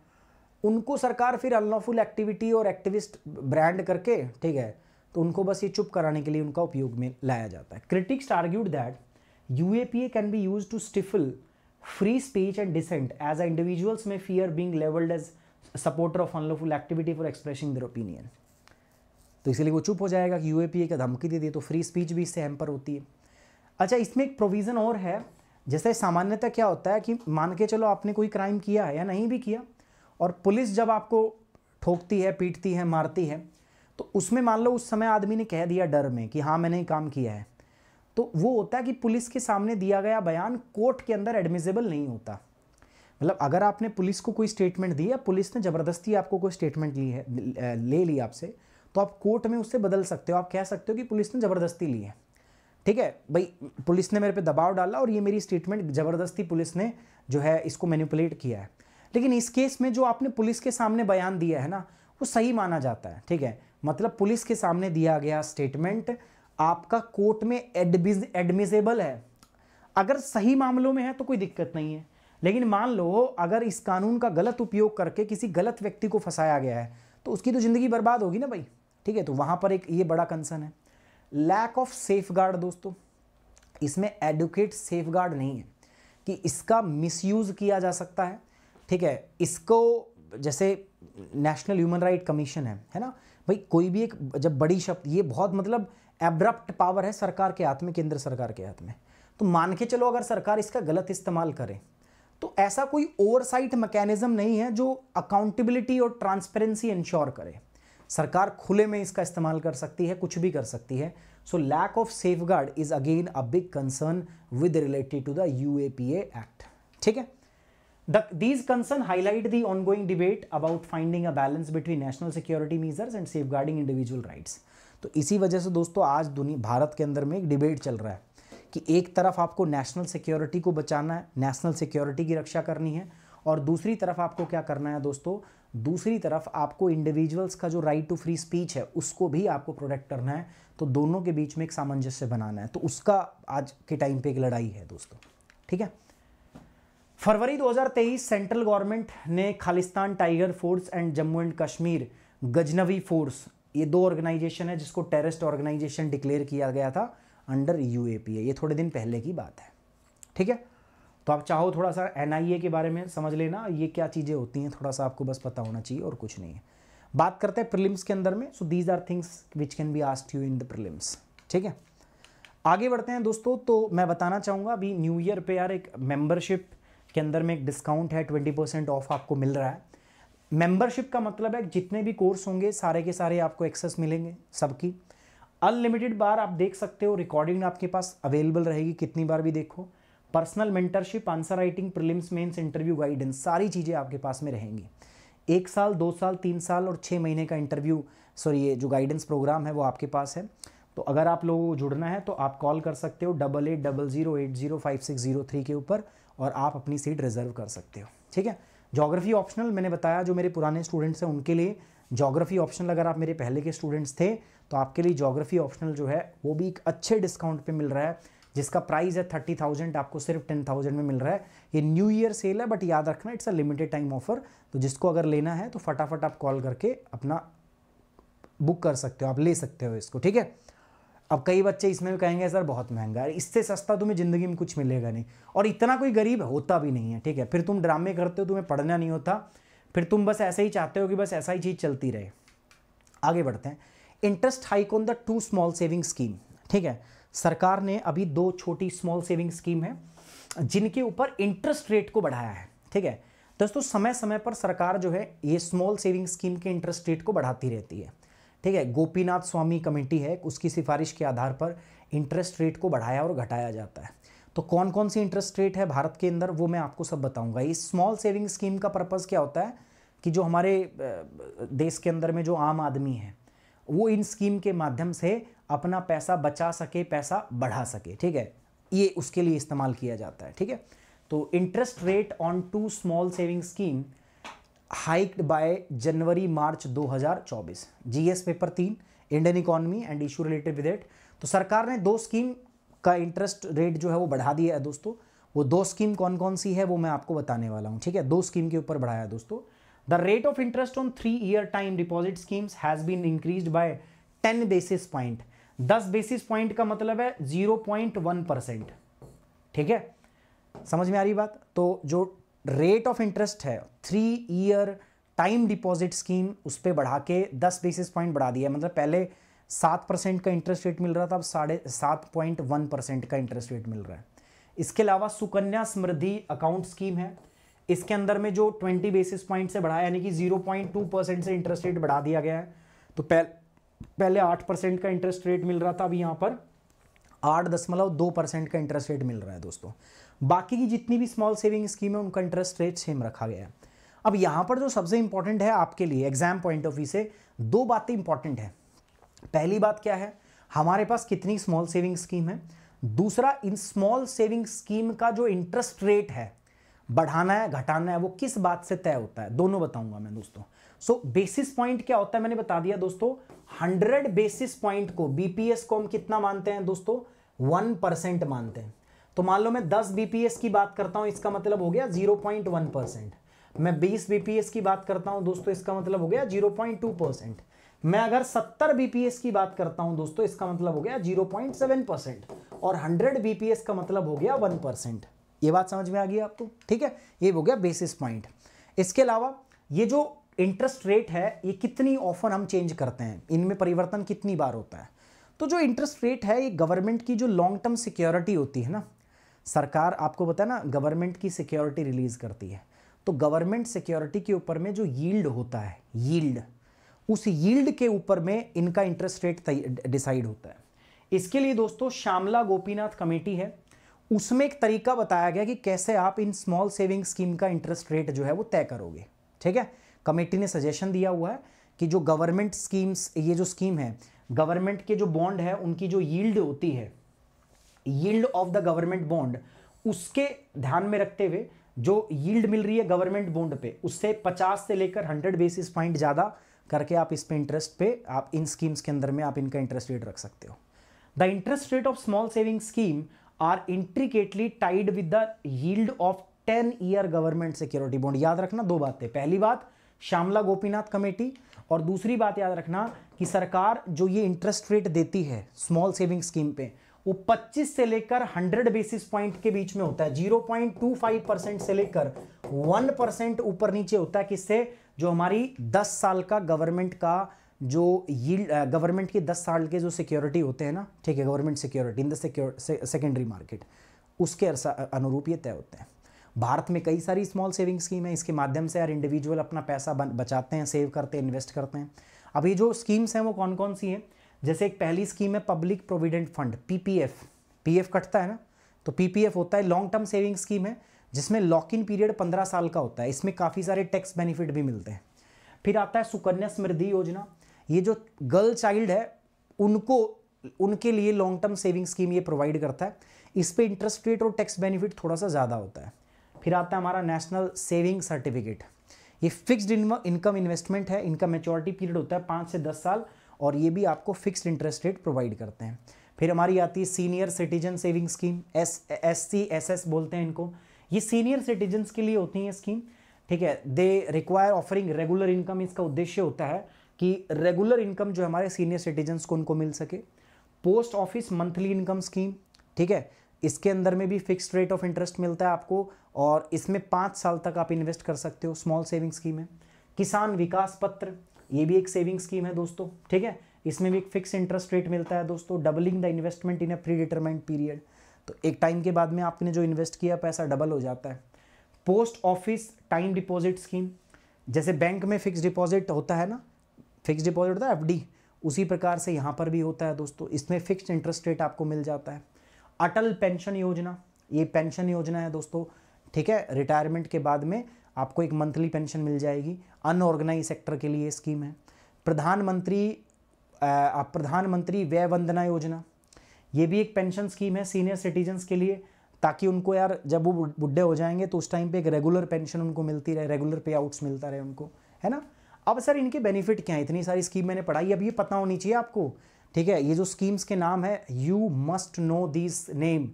उनको सरकार फिर अनलॉफुल एक्टिविटी और एक्टिविस्ट ब्रांड करके ठीक है तो उनको बस ये चुप कराने के लिए उनका उपयोग में लाया जाता है critics argued that U A P A can be use to stifle free speech and dissent as a individuals में fear being labelled as supporter of unlawful activity for expressing their opinion तो इसलिए वो चुप हो जाएगा कि ए का धमकी दे दी तो फ्री स्पीच भी इससे हेम्पर होती है अच्छा इसमें एक प्रोविज़न और है जैसे सामान्यतः क्या होता है कि मान के चलो आपने कोई क्राइम किया है या नहीं भी किया और पुलिस जब आपको ठोकती है पीटती है मारती है तो उसमें मान लो उस समय आदमी ने कह दिया डर में कि हाँ मैंने काम किया है तो वो होता है कि पुलिस के सामने दिया गया बयान कोर्ट के अंदर एडमिजेबल नहीं होता मतलब अगर आपने पुलिस को कोई स्टेटमेंट दी है पुलिस ने ज़बरदस्ती आपको कोई स्टेटमेंट ली है ले ली आपसे तो आप कोर्ट में उससे बदल सकते हो आप कह सकते हो कि पुलिस ने ज़बरदस्ती ली है ठीक है भाई पुलिस ने मेरे पे दबाव डाला और ये मेरी स्टेटमेंट ज़बरदस्ती पुलिस ने जो है इसको मैनिपुलेट किया है लेकिन इस केस में जो आपने पुलिस के सामने बयान दिया है ना वो सही माना जाता है ठीक है मतलब पुलिस के सामने दिया गया स्टेटमेंट आपका कोर्ट में एडमिज एडमिजेबल है अगर सही मामलों में है तो कोई दिक्कत नहीं है लेकिन मान लो अगर इस कानून का गलत उपयोग करके किसी गलत व्यक्ति को फंसाया गया है तो उसकी तो ज़िंदगी बर्बाद होगी ना भाई ठीक है तो वहाँ पर एक ये बड़ा कंसर्न है लैक ऑफ सेफ दोस्तों इसमें एडुकेट सेफ नहीं है कि इसका मिसयूज़ किया जा सकता है ठीक है इसको जैसे नेशनल ह्यूमन राइट कमीशन है है ना भाई कोई भी एक जब बड़ी शब्द ये बहुत मतलब एब्रप्ट पावर है सरकार के हाथ में केंद्र सरकार के हाथ में तो मान के चलो अगर सरकार इसका गलत इस्तेमाल करे तो ऐसा कोई ओवरसाइट मैकेनिज्म नहीं है जो अकाउंटेबिलिटी और ट्रांसपेरेंसी इंश्योर करे सरकार खुले में इसका इस्तेमाल कर सकती है कुछ भी कर सकती है so lack of safeguard is again a big concern with related to the U act ठीक है The, these concerns highlight the ongoing debate about finding a balance between national security measures and safeguarding individual rights. तो इसी वजह से दोस्तों आज दुनिया भारत के अंदर में एक डिबेट चल रहा है कि एक तरफ आपको नेशनल सिक्योरिटी को बचाना है नेशनल सिक्योरिटी की रक्षा करनी है और दूसरी तरफ आपको क्या करना है दोस्तों दूसरी तरफ आपको इंडिविजुअल्स का जो राइट टू फ्री स्पीच है उसको भी आपको प्रोटेक्ट करना है तो दोनों के बीच में एक सामंजस्य बनाना है तो उसका आज के टाइम पे एक लड़ाई है दोस्तों ठीक है फरवरी 2023 सेंट्रल गवर्नमेंट ने Khalistan tiger force and Jammu and Kashmir Ghaznavi force ये दो ऑर्गेनाइजेशन है जिसको टेररिस्ट ऑर्गेनाइजेशन डिक्लेयर किया गया था अंडर यू ये थोड़े दिन पहले की बात है ठीक है तो आप चाहो थोड़ा सा एन के बारे में समझ लेना ये क्या चीज़ें होती हैं थोड़ा सा आपको बस पता होना चाहिए और कुछ नहीं है बात करते हैं प्रिलिम्स के अंदर में so these are things which can be asked you in the prelims ठीक है आगे बढ़ते हैं दोस्तों तो मैं बताना चाहूँगा अभी न्यू ईयर पे यार एक मेंबरशिप के अंदर में एक डिस्काउंट है ट्वेंटी परसेंट ऑफ आपको मिल रहा है मेंबरशिप का मतलब है जितने भी कोर्स होंगे सारे के सारे आपको एक्सेस मिलेंगे सबकी अनलिमिटेड बार आप देख सकते हो रिकॉर्डिंग आपके पास अवेलेबल रहेगी कितनी बार भी देखो personal mentorship answer writing prelims mains interview guidance सारी चीज़ें आपके पास में रहेंगी एक साल दो साल तीन साल और छः महीने का इंटरव्यू सॉरी ये जो गाइडेंस प्रोग्राम है वो आपके पास है तो अगर आप लोगों को जुड़ना है तो आप कॉल कर सकते हो double eight double zero eight zero five six zero three के ऊपर और आप अपनी सीट रिजर्व कर सकते हो ठीक है जोग्राफ़ी ऑप्शनल मैंने बताया जो मेरे पुराने स्टूडेंट्स हैं उनके लिए जोग्राफ़ी ऑप्शनल अगर आप मेरे पहले के स्टूडेंट्स थे तो आपके लिए जोग्राफ़ी ऑप्शनल जो है वो भी एक अच्छे डिस्काउंट पे मिल रहा है जिसका प्राइस है थर्टी थाउजेंड आपको सिर्फ टेन थाउजेंड में मिल रहा है ये न्यू ईयर सेल है बट याद रखना it's a limited time offer तो जिसको अगर लेना है तो फटाफट आप कॉल करके अपना बुक कर सकते हो आप ले सकते हो इसको ठीक है अब कई बच्चे इसमें भी कहेंगे सर बहुत महंगा है इससे सस्ता तुम्हें ज़िंदगी में कुछ मिलेगा नहीं और इतना कोई गरीब होता भी नहीं है ठीक है फिर तुम ड्रामे करते हो तुम्हें पढ़ना नहीं होता फिर तुम बस ऐसे ही चाहते हो कि बस ऐसा ही चीज़ चलती रहे आगे बढ़ते हैं interest hike on the two small saving scheme ठीक है सरकार ने अभी दो छोटी स्मॉल सेविंग स्कीम है जिनके ऊपर इंटरेस्ट रेट को बढ़ाया है ठीक है दोस्तों समय समय पर सरकार जो है ये स्मॉल सेविंग स्कीम के इंटरेस्ट रेट को बढ़ाती रहती है ठीक है गोपीनाथ स्वामी कमेटी है उसकी सिफारिश के आधार पर इंटरेस्ट रेट को बढ़ाया और घटाया जाता है तो कौन कौन सी इंटरेस्ट रेट है भारत के अंदर वो मैं आपको सब बताऊंगा ये स्मॉल सेविंग स्कीम का पर्पज़ क्या होता है कि जो हमारे देश के अंदर में जो आम आदमी है वो इन स्कीम के माध्यम से अपना पैसा बचा सके पैसा बढ़ा सके ठीक है ये उसके लिए इस्तेमाल किया जाता है ठीक है तो interest rate on two small saving scheme hiked by January March 2024 GS paper तीन Indian economy and issue related with it तो सरकार ने दो स्कीम का इंटरेस्ट रेट जो है वो बढ़ा दिया है दोस्तों वो दो स्कीम कौन कौन सी है वो मैं आपको बताने वाला हूँ ठीक है दो स्कीम के ऊपर बढ़ाया है दोस्तों the rate of interest on three year time deposit schemes has been increase by ten basis point दस बेसिस पॉइंट का मतलब है जीरो पॉइंट वन परसेंट ठीक है समझ में आ रही बात तो जो रेट ऑफ इंटरेस्ट है three year time deposit scheme उस पर बढ़ा के दस बेसिस पॉइंट बढ़ा दिया मतलब पहले सात परसेंट का इंटरेस्ट रेट मिल रहा था अब साढ़े सात पॉइंट वन परसेंट का इंटरेस्ट रेट मिल रहा है इसके अलावा सुकन्या समृद्धि अकाउंट स्कीम है इसके अंदर में जो ट्वेंटी बेसिस पॉइंट से बढ़ाया यानी कि जीरो पॉइंट टू परसेंट से इंटरेस्ट रेट बढ़ा दिया गया है तो पह, पहले आठ परसेंट का इंटरेस्ट रेट मिल रहा था अब यहाँ पर आठ दशमलव दो परसेंट का इंटरेस्ट रेट मिल रहा है दोस्तों बाकी की जितनी भी स्मॉल सेविंग स्कीम है उनका इंटरेस्ट रेट सेम रखा गया है अब यहां पर जो सबसे इंपॉर्टेंट है आपके लिए एग्जाम पॉइंट ऑफ व्यू से दो बातें इंपॉर्टेंट है पहली बात क्या है हमारे पास कितनी स्मॉल सेविंग स्कीम है दूसरा इन स्मॉल सेविंग स्कीम का जो इंटरेस्ट रेट है बढ़ाना है घटाना है वो किस बात से तय होता है दोनों बताऊंगा मैं दोस्तों सो बेसिस पॉइंट क्या होता है मैंने बता दिया दोस्तों 100 बेसिस पॉइंट को बीपीएस को हम कितना मानते हैं दोस्तों 1 परसेंट मानते हैं तो मान लो मैं 10 बीपीएस की बात करता हूँ इसका मतलब हो गया 0.1 परसेंट मैं 20 बीपीएस की बात करता हूं दोस्तों इसका मतलब हो गया 0.2 परसेंट मैं अगर 70 बीपीएस की बात करता हूं दोस्तों इसका मतलब हो गया 0.7 परसेंट और 100 बीपीएस का मतलब हो गया 1 परसेंट ये बात समझ में आ गई आपको ठीक है ये हो गया बेसिस पॉइंट इसके अलावा ये जो इंटरेस्ट रेट है ये कितनी ऑफन हम चेंज करते हैं इनमें परिवर्तन कितनी बार होता है तो जो इंटरेस्ट रेट है ये गवर्नमेंट की जो लॉन्ग टर्म सिक्योरिटी होती है ना सरकार आपको पता है ना गवर्नमेंट की सिक्योरिटी रिलीज़ करती है तो गवर्नमेंट सिक्योरिटी के ऊपर में जो यील्ड होता है यील्ड उस यील्ड के ऊपर में इनका इंटरेस्ट रेट डिसाइड होता है इसके लिए दोस्तों श्यामला गोपीनाथ कमेटी है उसमें एक तरीका बताया गया कि कैसे आप इन स्मॉल सेविंग स्कीम का इंटरेस्ट रेट जो है वो तय करोगे ठीक है कमेटी ने सजेशन दिया हुआ है कि जो गवर्नमेंट स्कीम्स ये जो स्कीम है गवर्नमेंट के जो बॉन्ड है उनकी जो यील्ड होती है yield of the government bond उसके ध्यान में रखते हुए जो यील्ड मिल रही है गवर्नमेंट बॉन्ड पे उससे 50 से लेकर 100 बेसिस पॉइंट ज़्यादा करके आप इस पे इंटरेस्ट पे आप इन स्कीम्स के अंदर में आप इनका इंटरेस्ट रेट रख सकते हो the interest rate of small saving scheme are intricately tied with the yield of ten year government security bond याद रखना दो बातें पहली बात श्यामला गोपीनाथ कमेटी और दूसरी बात याद रखना कि सरकार जो ये इंटरेस्ट रेट देती है स्मॉल सेविंग स्कीम पे वो 25 से लेकर 100 बेसिस पॉइंट के बीच में होता है 0.25 परसेंट से लेकर 1 परसेंट ऊपर नीचे होता है किससे जो हमारी 10 साल का गवर्नमेंट का जो यील्ड गवर्नमेंट की 10 साल के जो सिक्योरिटी होते हैं ना ठीक है government security in the secondary market उसके अनुरूप ये तय होते हैं भारत में कई सारी स्मॉल सेविंग स्कीम है इसके माध्यम से यार इंडिविजुअल अपना पैसा बचाते हैं सेव करते हैं इन्वेस्ट करते हैं अब ये जो स्कीम्स हैं वो कौन कौन सी हैं जैसे एक पहली स्कीम है public provident fund PPF PF कटता है ना तो पीपीएफ होता है लॉन्ग टर्म सेविंग स्कीम है जिसमें लॉक इन पीरियड पंद्रह साल का होता है इसमें काफ़ी सारे टैक्स बेनिफिट भी मिलते हैं फिर आता है सुकन्या समृद्धि योजना ये जो गर्ल चाइल्ड है उनको उनके लिए लॉन्ग टर्म सेविंग स्कीम ये प्रोवाइड करता है इस पर इंटरेस्ट रेट और टैक्स बेनिफिट थोड़ा सा ज़्यादा होता है फिर आता है हमारा नेशनल सेविंग सर्टिफिकेट ये फिक्स्ड इनकम इन्वेस्टमेंट है इनका मेच्योरिटी पीरियड होता है पाँच से दस साल और ये भी आपको फिक्स्ड इंटरेस्ट रेट प्रोवाइड करते हैं फिर हमारी आती है senior citizen saving scheme S S C S S बोलते हैं इनको ये सीनियर सिटीजन्स के लिए होती हैं स्कीम ठीक है they require offering regular income इसका उद्देश्य होता है कि रेगुलर इनकम जो हमारे सीनियर सिटीजन्स को उनको मिल सके post office monthly income scheme ठीक है इसके अंदर में भी फिक्स रेट ऑफ इंटरेस्ट मिलता है आपको और इसमें पाँच साल तक आप इन्वेस्ट कर सकते हो स्मॉल सेविंग स्कीम है किसान विकास पत्र ये भी एक सेविंग स्कीम है दोस्तों ठीक है इसमें भी एक फिक्स इंटरेस्ट रेट मिलता है दोस्तों doubling the investment in a predetermined period तो एक टाइम के बाद में आपने जो इन्वेस्ट किया पैसा डबल हो जाता है post office time deposit scheme जैसे बैंक में फिक्स डिपॉजिट होता है ना फिक्स डिपॉजिट होता है एफ उसी प्रकार से यहाँ पर भी होता है दोस्तों इसमें फिक्स इंटरेस्ट रेट आपको मिल जाता है अटल पेंशन योजना ये पेंशन योजना है दोस्तों ठीक है रिटायरमेंट के बाद में आपको एक मंथली पेंशन मिल जाएगी अनऑर्गेनाइज सेक्टर के लिए स्कीम है प्रधानमंत्री प्रधानमंत्री व्यय वंदना योजना ये भी एक पेंशन स्कीम है सीनियर सिटीजन्स के लिए ताकि उनको यार जब वो बुढ़े हो जाएंगे तो उस टाइम पे एक रेगुलर पेंशन उनको मिलती रहे रेगुलर पे आउट्स मिलता रहे उनको है ना अब सर इनके बेनिफिट क्या हैं इतनी सारी स्कीम मैंने पढ़ाई अब ये पता होनी चाहिए आपको ठीक है ये जो स्कीम्स के नाम है you must know this name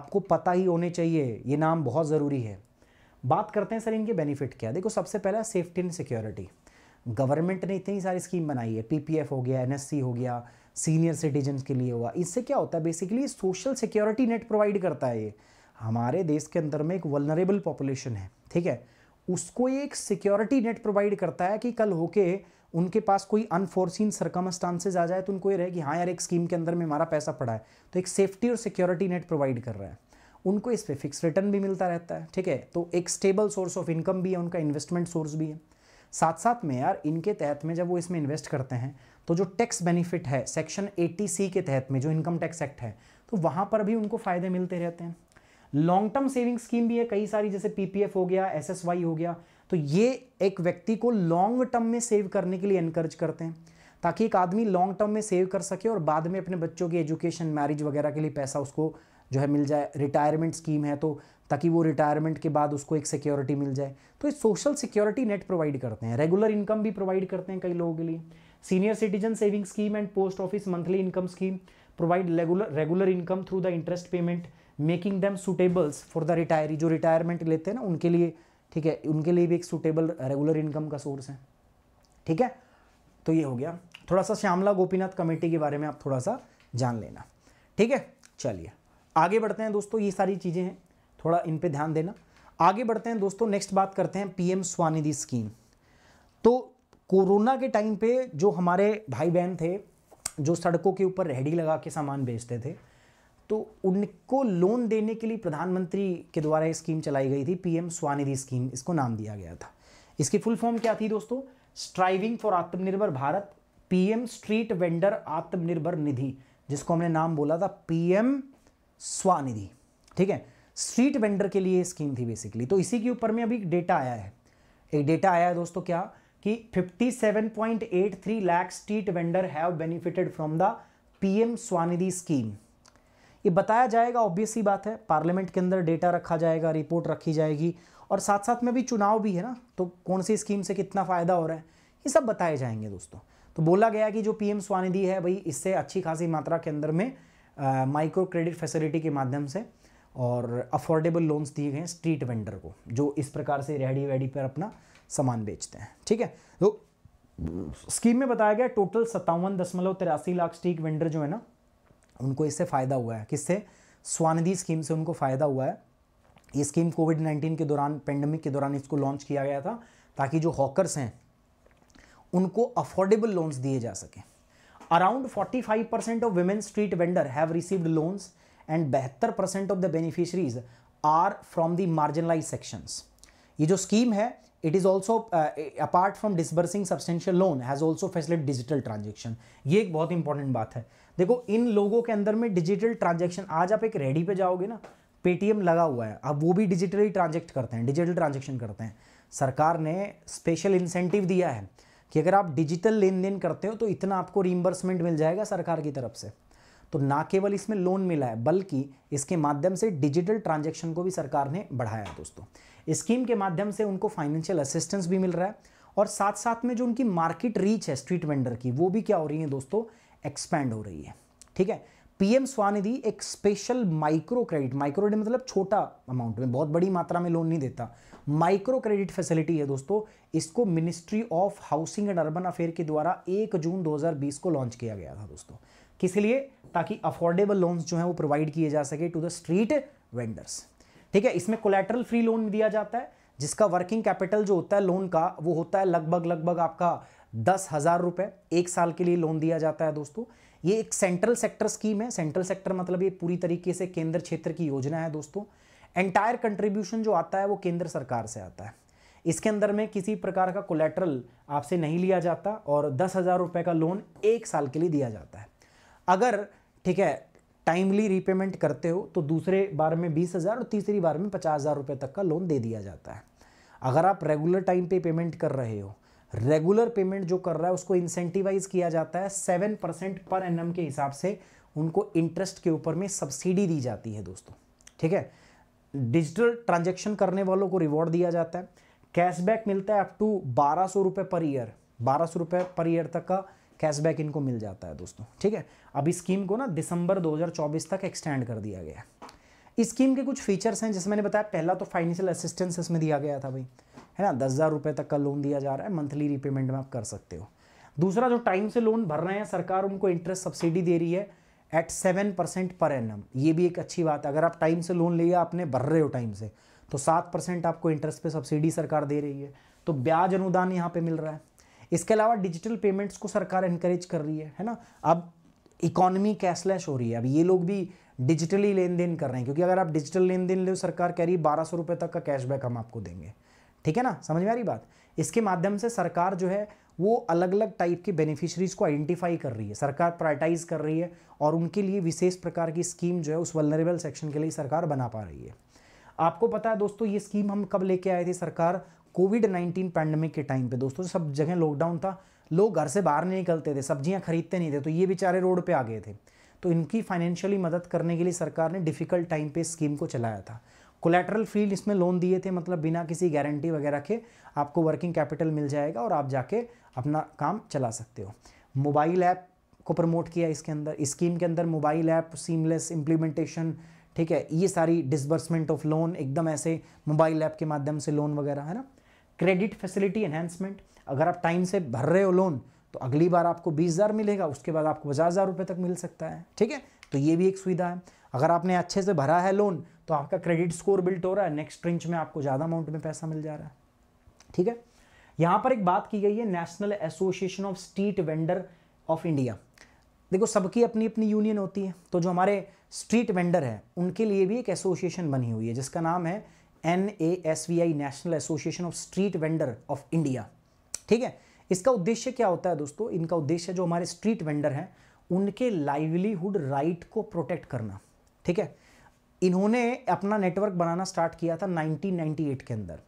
आपको पता ही होने चाहिए ये नाम बहुत ज़रूरी है बात करते हैं सर इनके बेनिफिट क्या देखो सबसे पहला सेफ्टी एंड सिक्योरिटी गवर्नमेंट ने इतनी सारी स्कीम बनाई है पीपीएफ हो गया एनएससी हो गया सीनियर सिटीजन के लिए हुआ इससे क्या होता है basically social security net provide करता है ये हमारे देश के अंदर में एक वलनरेबल पॉपुलेशन है ठीक है उसको ये एक सिक्योरिटी नेट प्रोवाइड करता है कि कल होके उनके पास कोई अनफोर्सिन सरकमस्टांसेज आ जाए तो उनको ये रहे कि हाँ यार एक स्कीम के अंदर में हमारा पैसा पड़ा है तो एक सेफ्टी और सिक्योरिटी नेट प्रोवाइड कर रहा है उनको इस पर फिक्स रिटर्न भी मिलता रहता है ठीक है तो एक स्टेबल सोर्स ऑफ इनकम भी है उनका इन्वेस्टमेंट सोर्स भी है साथ साथ में यार इनके तहत में जब वो इसमें इन्वेस्ट करते हैं तो जो टैक्स बेनिफिट है सेक्शन 80 सी के तहत में जो इनकम टैक्स एक्ट है तो वहाँ पर भी उनको फ़ायदे मिलते रहते हैं लॉन्ग टर्म सेविंग स्कीम भी है कई सारी जैसे पीपीएफ हो गया एसएसवाई हो गया तो ये एक व्यक्ति को लॉन्ग टर्म में सेव करने के लिए इनकरेज करते हैं ताकि एक आदमी लॉन्ग टर्म में सेव कर सके और बाद में अपने बच्चों की एजुकेशन मैरिज वगैरह के लिए पैसा उसको जो है मिल जाए रिटायरमेंट स्कीम है तो ताकि वो रिटायरमेंट के बाद उसको एक सिक्योरिटी मिल जाए तो ये सोशल सिक्योरिटी नेट प्रोवाइड करते हैं रेगुलर इनकम भी प्रोवाइड करते हैं कई लोगों के लिए senior citizen saving scheme and post office monthly income scheme provide regular regular income through the interest payment making them suitables for the retiree जो रिटायरमेंट लेते हैं ना उनके लिए ठीक है उनके लिए भी एक सुटेबल रेगुलर इनकम का सोर्स है ठीक है तो ये हो गया थोड़ा सा श्यामला गोपीनाथ कमेटी के बारे में आप थोड़ा सा जान लेना ठीक है चलिए आगे बढ़ते हैं दोस्तों ये सारी चीज़ें हैं थोड़ा इन पर ध्यान देना आगे बढ़ते हैं दोस्तों नेक्स्ट बात करते हैं पीएम स्वानिधि स्कीम तो कोरोना के टाइम पे जो हमारे भाई बहन थे जो सड़कों के ऊपर रेहड़ी लगा के सामान बेचते थे तो उनको लोन देने के लिए प्रधानमंत्री के द्वारा स्कीम चलाई गई थी पीएम स्वानिधि स्कीम इसको नाम दिया गया था इसकी फुल फॉर्म क्या थी दोस्तों स्ट्राइविंग फॉर आत्मनिर्भर भारत पीएम स्ट्रीट वेंडर आत्मनिर्भर निधि जिसको हमने नाम बोला था पीएम स्वानिधि ठीक है स्ट्रीट वेंडर के लिए स्कीम थी बेसिकली तो इसी के ऊपर में अभी डेटा आया है एक डेटा आया है दोस्तों क्या कि 57.83 lakh street vendor have benefited from the PM Swanidhi scheme ये बताया जाएगा ऑब्वियसली बात है पार्लियामेंट के अंदर डेटा रखा जाएगा रिपोर्ट रखी जाएगी और साथ साथ में भी चुनाव भी है ना तो कौन सी स्कीम से कितना फ़ायदा हो रहा है ये सब बताए जाएंगे दोस्तों तो बोला गया कि जो पीएम स्वानिधि है भाई इससे अच्छी खासी मात्रा के अंदर में माइक्रो क्रेडिट फैसिलिटी के माध्यम से और अफोर्डेबल लोन्स दिए गए स्ट्रीट वेंडर को जो इस प्रकार से रेहड़ी वेहड़ी पर अपना सामान बेचते हैं ठीक है तो स्कीम में बताया गया टोटल सत्तावन दशमलव तिरासी लाख स्ट्रीट वेंडर जो है ना उनको इससे फ़ायदा हुआ है किससे स्वानिधि स्कीम से उनको फ़ायदा हुआ है ये स्कीम कोविड नाइन्टीन के दौरान पेंडेमिक के दौरान इसको लॉन्च किया गया था ताकि जो हॉकर्स हैं उनको अफोर्डेबल लोन्स दिए जा सकें percent 45% women street vendor have received loans and बहत्तर percent of the beneficiaries are from the marginalize sections ये जो स्कीम है it is also apart from disbursing substantial loan has also facilitate digital transaction ये एक बहुत इंपॉर्टेंट बात है देखो इन लोगों के अंदर में डिजिटल ट्रांजेक्शन आज आप एक रेडी पे जाओगे ना पेटीएम लगा हुआ है अब वो भी डिजिटली ट्रांजेक्ट करते हैं डिजिटल ट्रांजेक्शन करते हैं सरकार ने स्पेशल इंसेंटिव दिया है कि अगर आप डिजिटल लेन देन करते हो तो इतना आपको रीम्बर्समेंट मिल जाएगा सरकार की तरफ से तो ना केवल इसमें लोन मिला है बल्कि इसके माध्यम से डिजिटल ट्रांजेक्शन को भी सरकार ने बढ़ाया दोस्तों स्कीम के माध्यम से उनको फाइनेंशियल असिस्टेंस भी मिल रहा है और साथ साथ में जो उनकी मार्केट रीच है स्ट्रीट वेंडर की वो भी क्या हो रही है दोस्तों एक्सपैंड हो रही है ठीक है पीएम स्वानिधि एक special micro credit micro credit मतलब छोटा अमाउंट में बहुत बड़ी मात्रा में लोन नहीं देता माइक्रो क्रेडिट फैसिलिटी है दोस्तों इसको ministry of housing and urban affair के द्वारा एक जून 2020 को लॉन्च किया गया था दोस्तों किस लिए ताकि अफोर्डेबल लोन्स जो है वो प्रोवाइड किए जा सके टू द स्ट्रीट वेंडर्स ठीक है इसमें कोलेटरल फ्री लोन दिया जाता है जिसका वर्किंग कैपिटल जो होता है लोन का वो होता है लगभग लगभग आपका दस हज़ार रुपए एक साल के लिए लोन दिया जाता है दोस्तों ये एक सेंट्रल सेक्टर स्कीम है सेंट्रल सेक्टर मतलब ये पूरी तरीके से केंद्र क्षेत्र की योजना है दोस्तों एंटायर कंट्रीब्यूशन जो आता है वो केंद्र सरकार से आता है इसके अंदर में किसी प्रकार का कोलेट्रल आपसे नहीं लिया जाता और दस हज़ार रुपये का लोन एक साल के लिए दिया जाता है अगर ठीक है टाइमली रीपेमेंट करते हो तो दूसरे बार में बीस हज़ार और तीसरी बार में पचास हज़ार रुपये तक का लोन दे दिया जाता है अगर आप रेगुलर टाइम पे पेमेंट कर रहे हो रेगुलर पेमेंट जो कर रहा है उसको इंसेंटिवाइज किया जाता है सेवन परसेंट पर एन के हिसाब से उनको इंटरेस्ट के ऊपर में सब्सिडी दी जाती है दोस्तों ठीक है डिजिटल ट्रांजेक्शन करने वालों को रिवॉर्ड दिया जाता है कैशबैक मिलता है अप टू बारह सौ रुपये पर ईयर बारह सौ रुपये पर ईयर तक का कैशबैक इनको मिल जाता है दोस्तों ठीक है अब इस स्कीम को ना दिसंबर 2024 तक एक्सटेंड कर दिया गया है इस स्कीम के कुछ फीचर्स हैं जैसे मैंने बताया पहला तो फाइनेंशियल असिस्टेंस इसमें दिया गया था भाई है ना दस हज़ार रुपये तक का लोन दिया जा रहा है मंथली रीपेमेंट में आप कर सकते हो दूसरा जो टाइम से लोन भर रहे हैं सरकार उनको इंटरेस्ट सब्सिडी दे रही है at seven percent per annum ये भी एक अच्छी बात है अगर आप टाइम से लोन लिया आपने भर रहे हो टाइम से तो सात परसेंट आपको इंटरेस्ट पे सब्सिडी सरकार दे रही है तो ब्याज अनुदान यहाँ पे मिल रहा है इसके अलावा डिजिटल पेमेंट्स को सरकार इनकरेज कर रही है है ना अब इकोनॉमी कैशलेस हो रही है अब ये लोग भी डिजिटली लेन देन कर रहे हैं क्योंकि अगर आप डिजिटल लेन देन ले सरकार कह रही है बारह सौ रुपये तक का कैशबैक हम आपको देंगे ठीक है ना समझ में आ रही बात इसके माध्यम से सरकार जो है वो अलग अलग टाइप के बेनिफिशरीज़ को आइडेंटिफाई कर रही है सरकार प्रायटाइज कर रही है और उनके लिए विशेष प्रकार की स्कीम जो है उस वलनरेबल सेक्शन के लिए सरकार बना पा रही है आपको पता है दोस्तों ये स्कीम हम कब लेके आए थे सरकार कोविड नाइन्टीन पैंडमिक के टाइम पे दोस्तों सब जगह लॉकडाउन था लोग घर से बाहर नहीं निकलते थे सब्जियां खरीदते नहीं थे तो ये बेचारे रोड पे आ गए थे तो इनकी फाइनेंशियली मदद करने के लिए सरकार ने डिफ़िकल्ट टाइम पे स्कीम को चलाया था कोलेटरल फील्ड इसमें लोन दिए थे मतलब बिना किसी गारंटी वगैरह के आपको वर्किंग कैपिटल मिल जाएगा और आप जाके अपना काम चला सकते हो मोबाइल ऐप को प्रमोट किया इसके अंदर स्कीम के अंदर मोबाइल ऐप सीमलेस इम्प्लीमेंटेशन ठीक है ये सारी डिसबर्समेंट ऑफ लोन एकदम ऐसे मोबाइल ऐप के माध्यम से लोन वगैरह है ना क्रेडिट फैसिलिटी एनहेंसमेंट अगर आप टाइम से भर रहे हो लोन तो अगली बार आपको बीस हज़ार मिलेगा उसके बाद आपको पचास हज़ार रुपये तक मिल सकता है ठीक है तो ये भी एक सुविधा है अगर आपने अच्छे से भरा है लोन तो आपका क्रेडिट स्कोर बिल्ट हो रहा है नेक्स्ट ट्रिंच में आपको ज़्यादा अमाउंट में पैसा मिल जा रहा है ठीक है यहाँ पर एक बात की गई है national association of street vendor of India देखो सबकी अपनी अपनी यूनियन होती है तो जो हमारे स्ट्रीट वेंडर हैं उनके लिए भी एक एसोसिएशन बनी हुई है जिसका नाम है N A S V I national association of street vendor of India ठीक है इसका उद्देश्य क्या होता है दोस्तों इनका उद्देश्य जो हमारे स्ट्रीट वेंडर हैं उनके लाइवलीहुड राइट को प्रोटेक्ट करना ठीक है इन्होंने अपना नेटवर्क बनाना स्टार्ट किया था 1998 के अंदर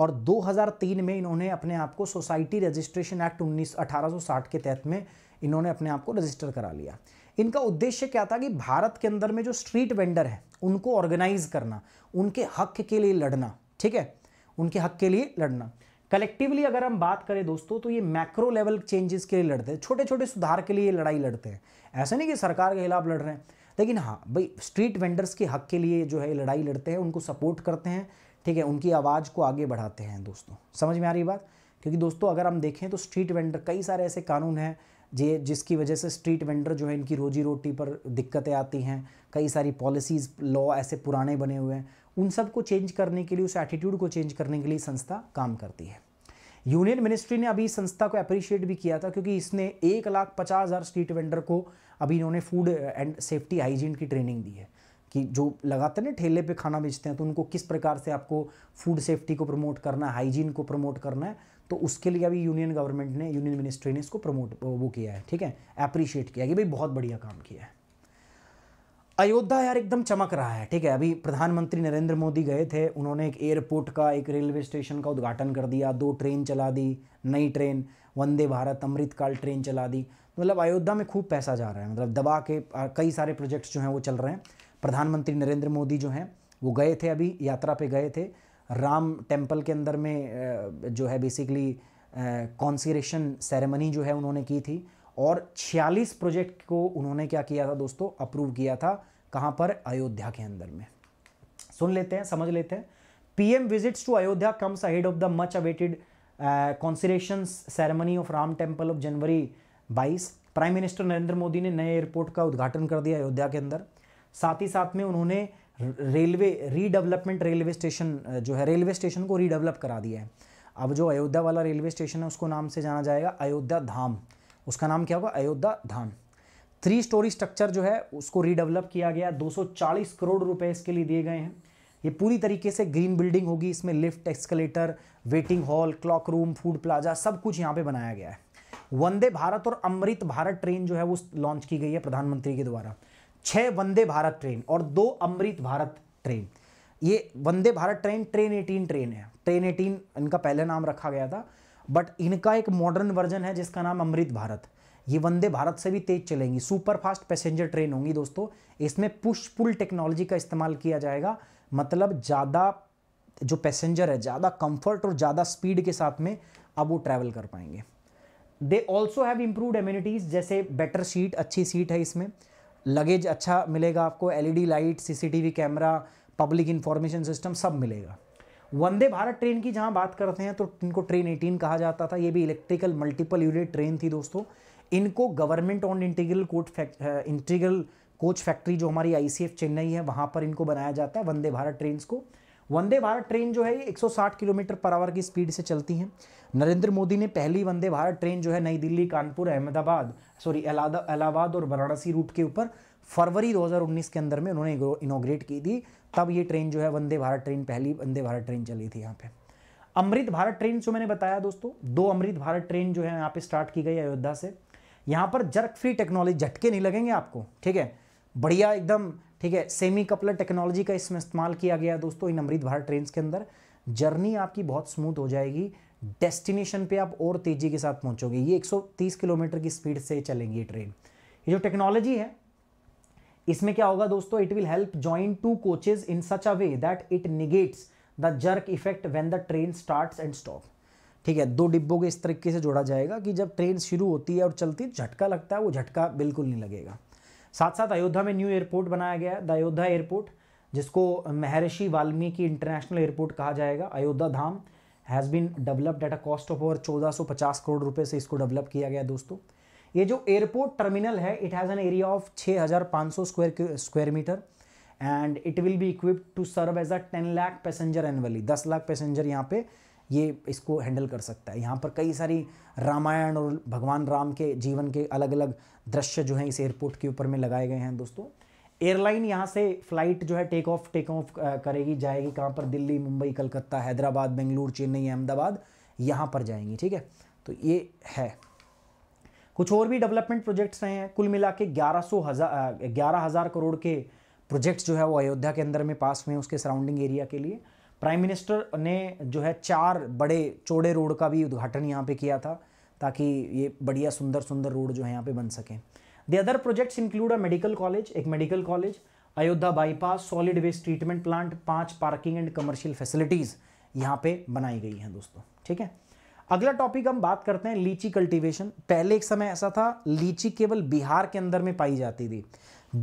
और 2003 में इन्होंने अपने आप को सोसाइटी रजिस्ट्रेशन एक्ट उन्नीस अठारह के तहत में इन्होंने अपने आप को रजिस्टर करा लिया इनका उद्देश्य क्या था कि भारत के अंदर में जो स्ट्रीट वेंडर हैं उनको ऑर्गेनाइज करना उनके हक के लिए लड़ना ठीक है उनके हक के लिए लड़ना कलेक्टिवली अगर हम बात करें दोस्तों तो ये मैक्रो लेवल चेंजेस के लिए लड़ते हैं छोटे छोटे सुधार के लिए लड़ाई लड़ते हैं ऐसा नहीं कि सरकार के खिलाफ लड़ रहे हैं लेकिन हाँ भाई स्ट्रीट वेंडर्स के हक के लिए जो है लड़ाई लड़ते हैं उनको सपोर्ट करते हैं ठीक है उनकी आवाज़ को आगे बढ़ाते हैं दोस्तों समझ में आ रही बात क्योंकि दोस्तों अगर हम देखें तो स्ट्रीट वेंडर कई सारे ऐसे कानून हैं जे जिसकी वजह से स्ट्रीट वेंडर जो है इनकी रोजी रोटी पर दिक्कतें आती हैं कई सारी पॉलिसीज़ लॉ ऐसे पुराने बने हुए हैं उन सब को चेंज करने के लिए उस एटीट्यूड को चेंज करने के लिए संस्था काम करती है यूनियन मिनिस्ट्री ने अभी इस संस्था को अप्रिशिएट भी किया था क्योंकि इसने एक लाख पचास हज़ार स्ट्रीट वेंडर को अभी इन्होंने फूड एंड सेफ्टी हाइजीन की ट्रेनिंग दी है कि जो लगातार ना ठेले पे खाना बेचते हैं तो उनको किस प्रकार से आपको फूड सेफ्टी को प्रमोट करना है हाइजीन को प्रमोट करना है तो उसके लिए अभी यूनियन गवर्नमेंट ने यूनियन मिनिस्ट्री ने इसको प्रमोट वो किया है ठीक है अप्रिशिएट किया कि भाई बहुत बढ़िया काम किया है अयोध्या यार एकदम चमक रहा है ठीक है अभी प्रधानमंत्री नरेंद्र मोदी गए थे उन्होंने एक एयरपोर्ट का एक रेलवे स्टेशन का उद्घाटन कर दिया दो ट्रेन चला दी नई ट्रेन वंदे भारत अमृतकाल ट्रेन चला दी मतलब अयोध्या में खूब पैसा जा रहा है मतलब दबा के कई सारे प्रोजेक्ट्स जो हैं वो चल रहे हैं प्रधानमंत्री नरेंद्र मोदी जो हैं वो गए थे अभी यात्रा पे गए थे राम टेम्पल के अंदर में जो है बेसिकली कॉन्सीशन सेरेमनी जो है उन्होंने की थी और 46 प्रोजेक्ट को उन्होंने क्या किया था दोस्तों अप्रूव किया था कहाँ पर अयोध्या के अंदर में सुन लेते हैं समझ लेते हैं PM visits to Ayodhya comes ahead of the much awaited consecration ceremony of Ram temple of January 22 prime minister Narendra Modi ने नए एयरपोर्ट का उद्घाटन कर दिया अयोध्या के अंदर साथ ही साथ में उन्होंने रेलवे रीडेवलपमेंट रेलवे स्टेशन जो है रेलवे स्टेशन को रीडेवलप करा दिया है अब जो अयोध्या वाला रेलवे स्टेशन है उसको नाम से जाना जाएगा अयोध्या धाम उसका नाम क्या होगा Ayodhya Dham three story structure जो है उसको रीडेवलप किया गया 240 करोड़ रुपए इसके लिए दिए गए हैं ये पूरी तरीके से ग्रीन बिल्डिंग होगी इसमें lift escalator waiting hall cloakroom food plaza सब कुछ यहाँ पे बनाया गया है वंदे भारत और अमृत भारत ट्रेन जो है वो लॉन्च की गई है प्रधानमंत्री के द्वारा छः वंदे भारत ट्रेन और दो अमृत भारत ट्रेन ये Vande Bharat train train eighteen train है ट्रेन एटीन इनका पहले नाम रखा गया था बट इनका एक मॉडर्न वर्जन है जिसका नाम अमृत भारत ये वंदे भारत से भी तेज चलेंगी सुपर फास्ट पैसेंजर ट्रेन होंगी दोस्तों इसमें पुश पुल टेक्नोलॉजी का इस्तेमाल किया जाएगा मतलब ज़्यादा जो पैसेंजर है ज़्यादा कंफर्ट और ज़्यादा स्पीड के साथ में अब वो ट्रैवल कर पाएंगे they also have improved amenities जैसे बेटर सीट अच्छी सीट है इसमें लगेज अच्छा मिलेगा आपको LED light CCTV camera public information system सब मिलेगा वंदे भारत ट्रेन की जहाँ बात करते हैं तो इनको ट्रेन एटीन कहा जाता था ये भी इलेक्ट्रिकल मल्टीपल यूनिट ट्रेन थी दोस्तों इनको government on integral coach integral coach factory जो हमारी आई चेन्नई है वहाँ पर इनको बनाया जाता है वंदे भारत ट्रेन को वंदे भारत ट्रेन जो है ये 160 किलोमीटर पर आवर की स्पीड से चलती है नरेंद्र मोदी ने पहली वंदे भारत ट्रेन जो है नई दिल्ली कानपुर अहमदाबाद सॉरी इलाहाबाद और वाराणसी रूट के ऊपर फरवरी 2019 के अंदर में उन्होंने इनोग्रेट की थी तब ये ट्रेन जो है वंदे भारत ट्रेन पहली वंदे भारत ट्रेन चली थी यहाँ पे अमृत भारत ट्रेन जो मैंने बताया दोस्तों दो अमृत भारत ट्रेन जो है यहाँ पे स्टार्ट की गई अयोध्या से यहाँ पर जर्क फ्री टेक्नोलॉजी झटके नहीं लगेंगे आपको ठीक है बढ़िया एकदम ठीक है सेमी कपलर टेक्नोलॉजी का इसमें इस्तेमाल किया गया दोस्तों इन अमृत भारत ट्रेन के अंदर जर्नी आपकी बहुत स्मूथ हो जाएगी डेस्टिनेशन पे आप और तेज़ी के साथ पहुंचोगे ये 130 किलोमीटर की स्पीड से चलेंगी ट्रेन ये जो टेक्नोलॉजी है इसमें क्या होगा दोस्तों it will help join two coaches in such a way that it negates the jerk effect when the train starts and stop ठीक है दो डिब्बों के इस तरीके से जोड़ा जाएगा कि जब ट्रेन शुरू होती है और चलती झटका लगता है वो झटका बिल्कुल नहीं लगेगा साथ साथ अयोध्या में न्यू एयरपोर्ट बनाया गया है द अयोध्या एयरपोर्ट जिसको महर्षि वाल्मीकि इंटरनेशनल एयरपोर्ट कहा जाएगा Ayodhya Dham has been developed at a cost of over 1450 crore रुपए से इसको डेवलप किया गया दोस्तों ये जो एयरपोर्ट टर्मिनल है it has an area of 6500 square square meter and it will be equipped to serve as a 10 lakh passenger annually 10 lakh passenger यहाँ पे ये इसको हैंडल कर सकता है यहाँ पर कई सारी रामायण और भगवान राम के जीवन के अलग अलग दृश्य जो हैं इस एयरपोर्ट के ऊपर में लगाए गए हैं दोस्तों एयरलाइन यहाँ से फ्लाइट जो है टेक ऑफ टेक ऑफ करेगी जाएगी कहाँ पर दिल्ली मुंबई कलकत्ता हैदराबाद बेंगलुरु चेन्नई अहमदाबाद यहाँ पर जाएंगी ठीक है तो ये है कुछ और भी डेवलपमेंट प्रोजेक्ट्स रहे हैं कुल मिला के ग्यारह सौ हज़ार ग्यारह हज़ार करोड़ के प्रोजेक्ट्स जो है वो अयोध्या के अंदर में पास हुए हैं उसके सराउंडिंग एरिया के लिए प्राइम मिनिस्टर ने जो है चार बड़े चौड़े रोड का भी उद्घाटन यहाँ पे किया था ताकि ये बढ़िया सुंदर सुंदर रोड जो है यहाँ पे बन सकें the other projects include a medical college एक medical college Ayodhya bypass solid waste treatment plant पांच पार्किंग एंड कमर्शियल फैसिलिटीज़ यहाँ पे बनाई गई हैं दोस्तों ठीक है अगला टॉपिक हम बात करते हैं लीची कल्टीवेशन पहले एक समय ऐसा था लीची केवल बिहार के अंदर में पाई जाती थी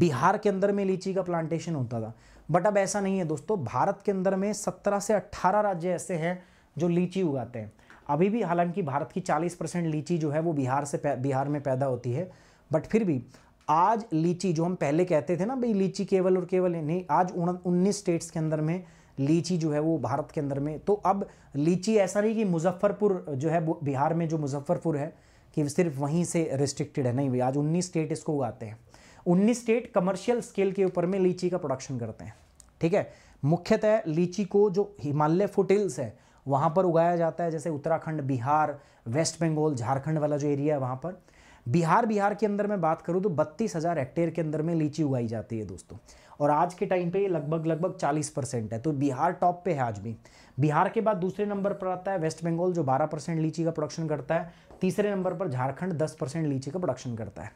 बिहार के अंदर में लीची का प्लांटेशन होता था बट अब ऐसा नहीं है दोस्तों भारत के अंदर में सत्रह से अट्ठारह राज्य ऐसे हैं जो लीची उगाते हैं अभी भी हालांकि भारत की 40 परसेंट लीची जो है वो बिहार से बिहार में पैदा होती है बट फिर भी आज लीची जो हम पहले कहते थे ना भाई लीची केवल और केवल नहीं आज उन्नीस स्टेट्स के अंदर में लीची जो है वो भारत के अंदर में तो अब लीची ऐसा नहीं कि मुजफ्फरपुर जो है बिहार में जो मुजफ्फरपुर है कि सिर्फ वहीं से रिस्ट्रिक्टेड है नहीं भाई आज उन्नीस स्टेट इसको उगाते हैं 19 स्टेट कमर्शियल स्केल के ऊपर में लीची का प्रोडक्शन करते हैं ठीक है मुख्यतः लीची को जो हिमालय फुटिल्स है वहाँ पर उगाया जाता है जैसे उत्तराखंड बिहार वेस्ट बंगाल झारखंड वाला जो एरिया है वहाँ पर बिहार बिहार के अंदर मैं बात करूँ तो बत्तीस हज़ार हेक्टेयर के अंदर में लीची उगाई जाती है दोस्तों और आज के टाइम पे ये लगभग लगभग 40 परसेंट है तो बिहार टॉप पे है आज भी बिहार के बाद दूसरे नंबर पर आता है वेस्ट बंगाल जो 12 परसेंट लीची का प्रोडक्शन करता है तीसरे नंबर पर झारखंड 10 परसेंट लीची का प्रोडक्शन करता है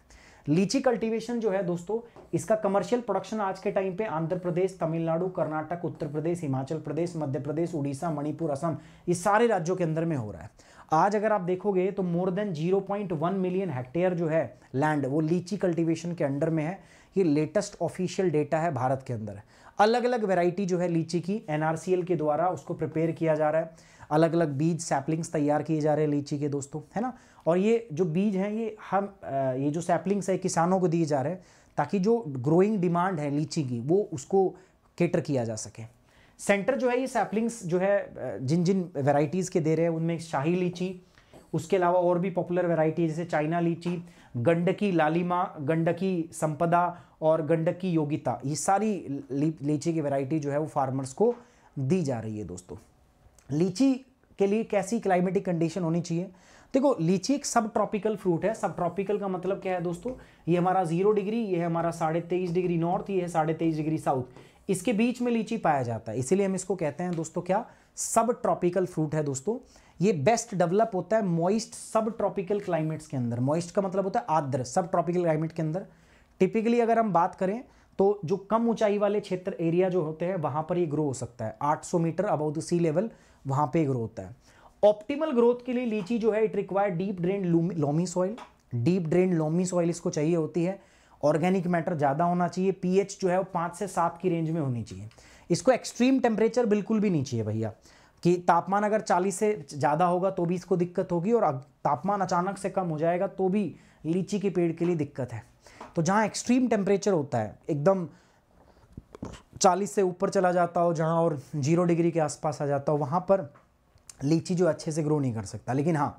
लीची कल्टीवेशन जो है दोस्तों इसका कमर्शियल प्रोडक्शन आज के टाइम पे आंध्र प्रदेश तमिलनाडु कर्नाटक उत्तर प्रदेश हिमाचल प्रदेश मध्य प्रदेश उड़ीसा मणिपुर असम ये सारे राज्यों के अंदर में हो रहा है आज अगर आप देखोगे तो मोर देन 0.1 मिलियन हेक्टेयर जो है लैंड वो लीची कल्टीवेशन के अंडर में है ये लेटेस्ट ऑफिशियल डेटा है भारत के अंदर अलग अलग वेराइटी जो है लीची की एनआरसीएल के द्वारा उसको प्रिपेयर किया जा रहा है अलग अलग बीज सैपलिंग्स तैयार किए जा रहे हैं लीची के दोस्तों है ना और ये जो बीज हैं ये हम ये जो सैपलिंग्स है किसानों को दिए जा रहे हैं ताकि जो ग्रोइंग डिमांड है लीची की वो उसको केटर किया जा सके सेंटर जो है ये सैपलिंग्स जो है जिन जिन वेराइटीज़ के दे रहे हैं उनमें शाही लीची उसके अलावा और भी पॉपुलर वेराइटी जैसे चाइना लीची गंडकी लालिमा गंडकी संपदा और गंडकी योगिता ये सारी लीची की वैरायटी जो है वो फार्मर्स को दी जा रही है दोस्तों लीची के लिए कैसी क्लाइमेटिक कंडीशन होनी चाहिए देखो लीची एक सब ट्रॉपिकल फ्रूट है सब ट्रॉपिकल का मतलब क्या है दोस्तों ये हमारा जीरो डिग्री ये हमारा साढ़े तेईस डिग्री नॉर्थ ये है साढ़े तेईस डिग्री साउथ इसके बीच में लीची पाया जाता है इसीलिए हम इसको कहते हैं दोस्तों क्या सब ट्रॉपिकल फ्रूट है दोस्तों ये बेस्ट डेवलप होता है मॉइस्ट सब ट्रॉपिकल क्लाइमेट्स के अंदर मॉइस्ट का मतलब होता है आद्र सब ट्रॉपिकल क्लाइमेट के अंदर टिपिकली अगर हम बात करें तो जो कम ऊंचाई वाले क्षेत्र एरिया जो होते हैं वहां पर ये ग्रो हो सकता है 800 meter above the sea level वहाँ पे ग्रो होता है ऑप्टिमल ग्रोथ के लिए लीची जो है it require deep drain loamy soil deep drain loamy soil इसको चाहिए होती है ऑर्गेनिक मैटर ज़्यादा होना चाहिए पीएच जो है वो पाँच से सात की रेंज में होनी चाहिए इसको एक्सट्रीम टेम्परेचर बिल्कुल भी नहीं चाहिए भैया कि तापमान अगर 40 से ज़्यादा होगा तो भी इसको दिक्कत होगी और तापमान अचानक से कम हो जाएगा तो भी लीची के पेड़ के लिए दिक्कत है तो जहाँ एक्सट्रीम टेम्परेचर होता है एकदम चालीस से ऊपर चला जाता हो जहाँ और जीरो डिग्री के आसपास आ जाता हो वहाँ पर लीची जो अच्छे से ग्रो नहीं कर सकता लेकिन हाँ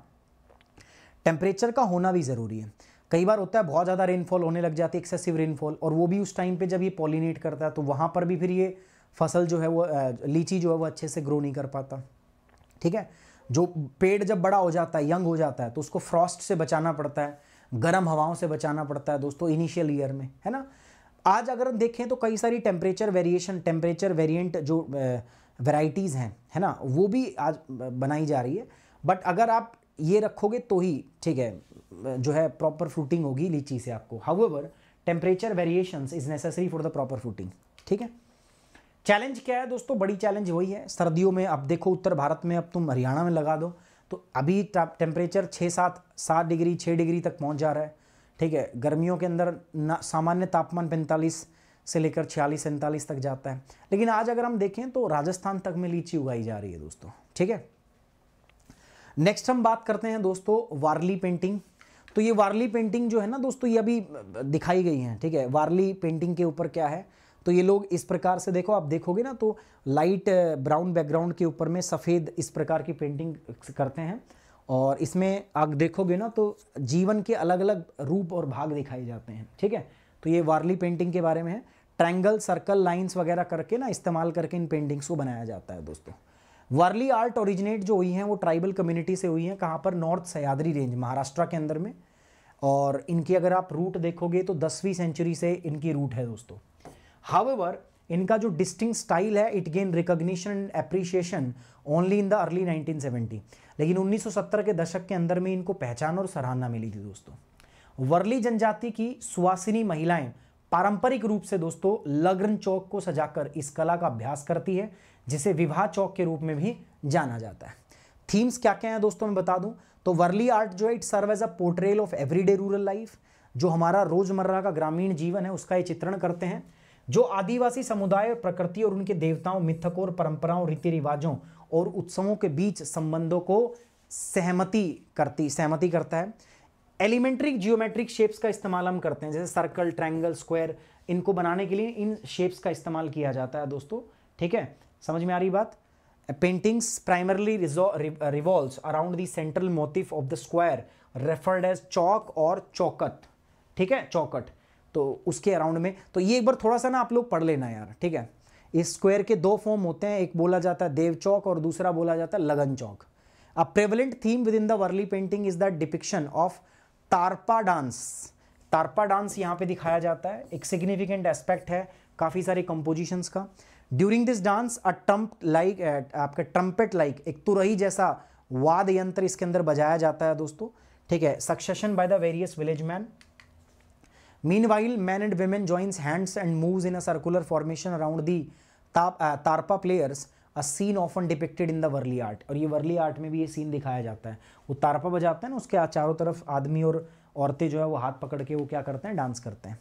टेम्परेचर का होना भी ज़रूरी है कई बार होता है बहुत ज़्यादा रेनफॉल होने लग जाती है एक्सेसिव रेनफॉल और वो भी उस टाइम पे जब ये पॉलिनेट करता है तो वहाँ पर भी फिर ये फसल जो है वो लीची जो है वो अच्छे से ग्रो नहीं कर पाता ठीक है जो पेड़ जब बड़ा हो जाता है यंग हो जाता है तो उसको फ्रॉस्ट से बचाना पड़ता है गर्म हवाओं से बचाना पड़ता है दोस्तों इनिशियल ईयर में है ना आज अगर हम देखें तो कई सारी टेम्परेचर वेरिएशन टेम्परेचर वेरिएंट जो वेराइटीज़ हैं है ना वो भी आज बनाई जा रही है बट अगर आप ये रखोगे तो ही ठीक है जो है प्रॉपर फ्रूटिंग होगी लीची से आपको however temperature variation is necessary for the proper fruiting ठीक है चैलेंज क्या है दोस्तों बड़ी चैलेंज वही है सर्दियों में अब देखो उत्तर भारत में अब तुम हरियाणा में लगा दो तो अभी टेम्परेचर छः सात सात डिग्री छः डिग्री तक पहुँच जा रहा है ठीक है गर्मियों के अंदर ना सामान्य तापमान पैंतालीस से लेकर छियालीस सैंतालीस तक जाता है लेकिन आज अगर हम देखें तो राजस्थान तक में लीची उगाई जा रही है दोस्तों ठीक है नेक्स्ट हम बात करते हैं दोस्तों वार्ली पेंटिंग तो ये वार्ली पेंटिंग जो है ना दोस्तों ये अभी दिखाई गई है ठीक है वार्ली पेंटिंग के ऊपर क्या है तो ये लोग इस प्रकार से देखो आप देखोगे ना तो लाइट ब्राउन बैकग्राउंड के ऊपर में सफ़ेद इस प्रकार की पेंटिंग करते हैं और इसमें आप देखोगे ना तो जीवन के अलग अलग रूप और भाग दिखाए जाते हैं ठीक है तो ये वार्ली पेंटिंग के बारे में है ट्रैंगल सर्कल लाइंस वगैरह करके ना इस्तेमाल करके इन पेंटिंग्स को बनाया जाता है दोस्तों वार्ली आर्ट ओरिजिनेट जो हुई हैं वो ट्राइबल कम्युनिटी से हुई हैं कहाँ पर नॉर्थ सयादरी रेंज महाराष्ट्र के अंदर में और इनकी अगर आप रूट देखोगे तो दसवीं सेंचुरी से इनकी रूट है दोस्तों हावेवर इनका जो डिस्टिंग स्टाइल है it gain recognition and appreciation only in the early nineteen लेकिन 1970 के दशक के अंदर में इनको पहचान और सराहना मिली थी दोस्तों वर्ली जनजाति की सुवासिनी महिलाएं पारंपरिक रूप से दोस्तों लग्न चौक को सजाकर इस कला का अभ्यास करती है जिसे विवाह चौक के रूप में भी जाना जाता है थीम्स क्या क्या हैं दोस्तों मैं बता दूं तो वर्ली आर्ट जो है it serve as a portrayal of everyday rural life जो हमारा रोजमर्रा का ग्रामीण जीवन है उसका ये चित्रण करते हैं जो आदिवासी समुदाय और प्रकृति और उनके देवताओं मिथकों और परंपराओं रीति रिवाजों और उत्सवों के बीच संबंधों को सहमति करती सहमति करता है एलिमेंट्री जियोमेट्रिक शेप्स का इस्तेमाल हम करते हैं जैसे सर्कल ट्रैंगल स्क्वायर इनको बनाने के लिए इन शेप्स का इस्तेमाल किया जाता है दोस्तों ठीक है समझ में आ रही बात paintings primarily revolve around the central motif of the square referred as chauk और चौकट ठीक है चौकट तो उसके अराउंड में तो ये एक बार थोड़ा सा ना आप लोग पढ़ लेना यार ठीक है इस स्क्वायर के दो फॉर्म होते हैं एक बोला जाता है देव चौक और दूसरा बोला जाता है लगन चौक a prevalent theme within the Warli painting is the depiction of Tarpa dance Tarpa dance यहाँ पे दिखाया जाता है एक सिग्निफिकेंट एस्पेक्ट है काफ़ी सारे कंपोजिशंस का during this dance a trump like आपका ट्रम्पेट लाइक एक तुरही जैसा वाद यंत्र इसके अंदर बजाया जाता है दोस्तों ठीक है succession by the various village man Meanwhile, men and women joins hands and moves in a circular formation around the uh, tarpa players, a scene often depicted in the Warli art. और ये वर्ली art में भी ये scene दिखाया जाता है वो तारपा बजाते हैं ना उसके चारों तरफ आदमी और औरतें जो है वो हाथ पकड़ के वो क्या करते हैं डांस करते हैं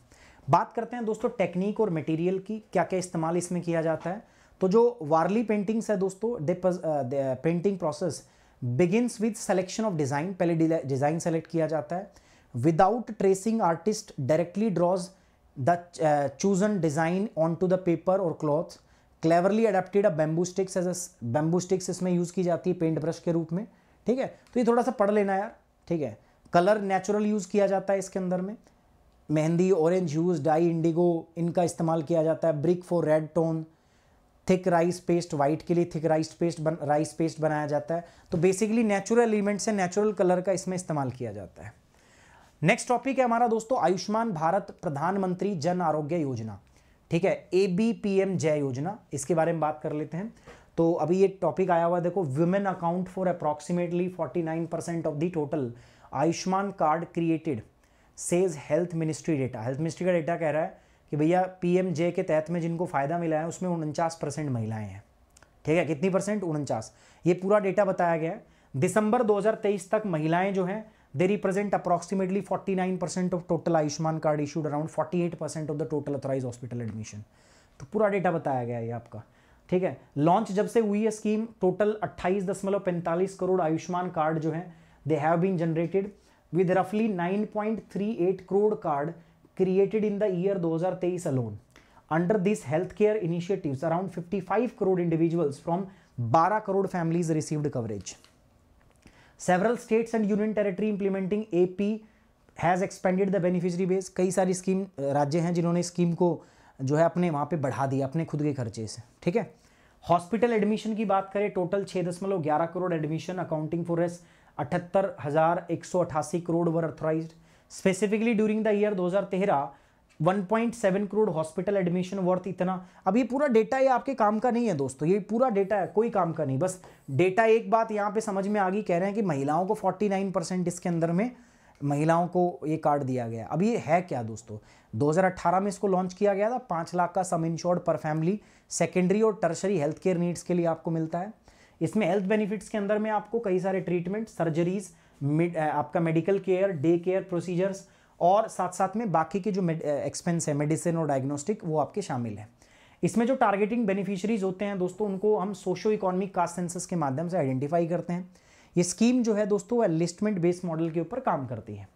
बात करते हैं दोस्तों टेक्निक और मटेरियल की क्या क्या इस्तेमाल इसमें किया जाता है तो जो वार्ली पेंटिंग्स है दोस्तों the painting process begins with selection of design पहले डिज़ाइन सेलेक्ट किया जाता है without tracing artist directly draws the chosen design onto the paper और cloth cleverly adapted a bamboo sticks as a bamboo इसमें use की जाती है paint brush के रूप में ठीक है तो ये थोड़ा सा पढ़ लेना यार ठीक है कलर नेचुरल यूज़ किया जाता है इसके अंदर में mehndi orange use dye indigo इनका इस्तेमाल किया जाता है brick for red tone thick rice paste white के लिए थिक राइस पेस्ट बन राइस पेस्ट बनाया जाता है तो बेसिकली नेचुरल एलिमेंट से नेचुरल कलर का इसमें इस्तेमाल किया जाता है नेक्स्ट टॉपिक है हमारा दोस्तों आयुष्मान भारत प्रधानमंत्री जन आरोग्य योजना ठीक है ए बी पी एम जय योजना इसके बारे में बात कर लेते हैं तो अभी ये टॉपिक आया हुआ देखो women account for approximately 49 percent of the total Ayushman card created says health ministry data health ministry का डेटा कह रहा है कि भैया पी एम जय के तहत में जिनको फ़ायदा मिला है उसमें उनचास परसेंट महिलाएं हैं ठीक है कितनी परसेंट उनचास ये पूरा डेटा बताया गया है दिसंबर तेईस तक महिलाएं जो हैं They represent approximately 49% of total Ayushman card issued, around 48% of the total authorized hospital admission. तो पूरा डेटा बताया गया है आपका ठीक है लॉन्च जब से हुई है स्कीम टोटल अट्ठाईस दशमलव पैंतालीस करोड़ आयुष्मान कार्ड जो है they have been generated with रफली 9.38 crore card created in the year 2023 alone under this health care initiatives around 55 crore individuals from 12 crore families received coverage several states and union territory implementing AP has expanded the beneficiary base कई सारी scheme राज्य हैं जिन्होंने scheme को जो है अपने वहाँ पे बढ़ा दिया अपने खुद के खर्चे से ठीक है हॉस्पिटल एडमिशन की बात करें टोटल छः दशमलव ग्यारह crore admission accounting for as अठहत्तर हज़ार एक सौ अठासी crore were authorized specifically during the year दो हजार तेरह 1.7 करोड़ हॉस्पिटल एडमिशन वर्थ इतना अब ये पूरा डेटा ये आपके काम का नहीं है दोस्तों ये पूरा डेटा है कोई काम का नहीं बस डेटा एक बात यहाँ पे समझ में आ गई कह रहे हैं कि महिलाओं को 49 परसेंट इसके अंदर में महिलाओं को ये कार्ड दिया गया अब ये है क्या दोस्तों 2018 में इसको लॉन्च किया गया था पाँच लाख का sum insured per family secondary और टर्शरी हेल्थ केयर नीड्स के लिए आपको मिलता है इसमें हेल्थ बेनिफिट्स के अंदर में आपको कई सारे ट्रीटमेंट सर्जरीज आपका medical care day care procedures और साथ साथ में बाकी के जो एक्सपेंस है मेडिसिन और डायग्नोस्टिक वो आपके शामिल है इसमें जो टारगेटिंग बेनिफिशरीज होते हैं दोस्तों उनको हम सोशो इकोनॉमिक कास्ट सेंसस के माध्यम से आइडेंटिफाई करते हैं ये स्कीम जो है दोस्तों एलिस्टमेंट बेस्ड मॉडल के ऊपर काम करती है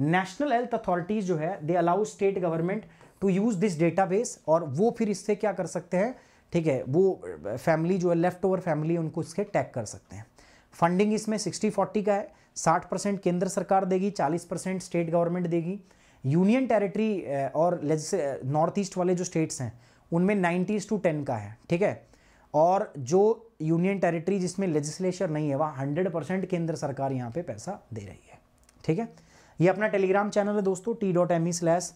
नेशनल हेल्थ अथॉरिटीज़ जो है they allow state government to use this database और वो फिर इससे क्या कर सकते हैं ठीक है वो फैमिली जो है लेफ्ट ओवर फैमिली उनको इसके टैग कर सकते हैं फंडिंग इसमें सिक्सटी फोर्टी का है साठ परसेंट केंद्र सरकार देगी चालीस परसेंट स्टेट गवर्नमेंट देगी यूनियन टेरिटरी और नॉर्थ ईस्ट वाले जो स्टेट्स हैं उनमें नाइन्टीज़ टू टेन का है ठीक है और जो यूनियन टेरिटरी जिसमें लेजिस्लेचर नहीं है वहाँ हंड्रेड परसेंट केंद्र सरकार यहाँ पर पैसा दे रही है ठीक है ये अपना टेलीग्राम चैनल है दोस्तों T dot M E slash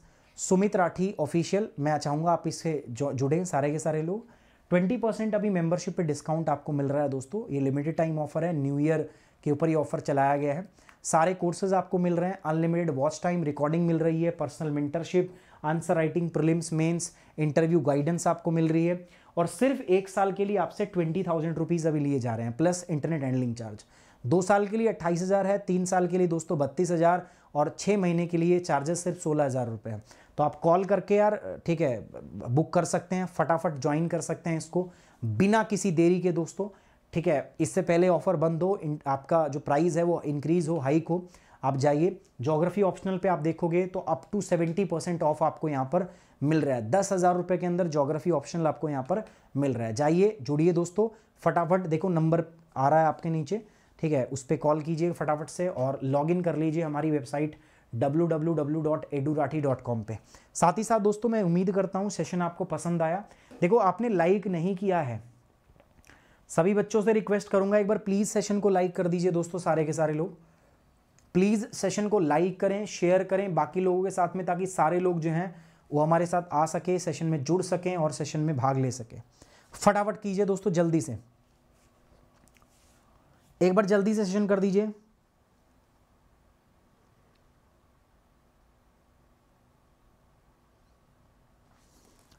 Sumit Rathi official मैं चाहूँगा आप इससे जुड़ें सारे के सारे लोग ट्वेंटी परसेंट अभी मेंबरशिप पे डिस्काउंट आपको मिल रहा है दोस्तों ये लिमिटेड टाइम ऑफर है न्यू ईयर के ऊपर ये ऑफर चलाया गया है सारे कोर्सेज आपको मिल रहे हैं अनलिमिटेड वॉच टाइम रिकॉर्डिंग मिल रही है personal mentorship answer writing prelims mains interview guidance आपको मिल रही है और सिर्फ एक साल के लिए आपसे ट्वेंटी थाउजेंड रुपीज़ अभी लिए जा रहे हैं प्लस इंटरनेट हैंडलिंग चार्ज दो साल के लिए अट्ठाईस हज़ार है तीन साल के लिए दोस्तों बत्तीस हज़ार और छः महीने के लिए चार्जेस सिर्फ सोलह हज़ार रुपये हैं तो आप कॉल करके यार ठीक है बुक कर सकते हैं फटाफट ज्वाइन कर सकते हैं इसको बिना किसी देरी के दोस्तों ठीक है इससे पहले ऑफर बंद हो आपका जो प्राइस है वो इंक्रीज़ हो हाइक हो आप जाइए जोग्राफी ऑप्शनल पे आप देखोगे तो up to seventy percent off आपको यहाँ पर मिल रहा है दस हज़ार रुपये के अंदर जोग्राफी ऑप्शनल आपको यहाँ पर मिल रहा है जाइए जुड़िए दोस्तों फटाफट देखो नंबर आ रहा है आपके नीचे ठीक है उस पर कॉल कीजिए फटाफट से और लॉगिन कर लीजिए हमारी वेबसाइट www.edurathi.com पे साथ ही साथ दोस्तों मैं उम्मीद करता हूँ सेशन आपको पसंद आया देखो आपने लाइक नहीं किया है सभी बच्चों से रिक्वेस्ट करूंगा एक बार प्लीज़ सेशन को लाइक कर दीजिए दोस्तों सारे के सारे लोग प्लीज़ सेशन को लाइक करें शेयर करें बाकी लोगों के साथ में ताकि सारे लोग जो हैं वो हमारे साथ आ सके सेशन में जुड़ सकें और सेशन में भाग ले सके फटाफट कीजिए दोस्तों जल्दी से एक बार जल्दी से सेशन कर दीजिए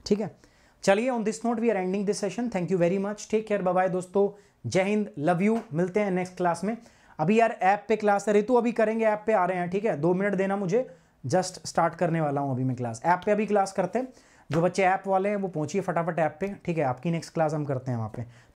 ठीक है चलिए on this note we are ending this session thank you very much take care bye दोस्तों जय हिंद लव यू मिलते हैं नेक्स्ट क्लास में अभी यार ऐप पे क्लास है रितु अभी करेंगे ऐप पे आ रहे हैं ठीक है दो मिनट देना मुझे जस्ट स्टार्ट करने वाला हूँ अभी मैं क्लास ऐप पे अभी क्लास करते हैं जो बच्चे ऐप वाले हैं वो पहुंचिए फटाफट ऐप पे ठीक है आपकी नेक्स्ट क्लास हम करते हैं वहाँ पे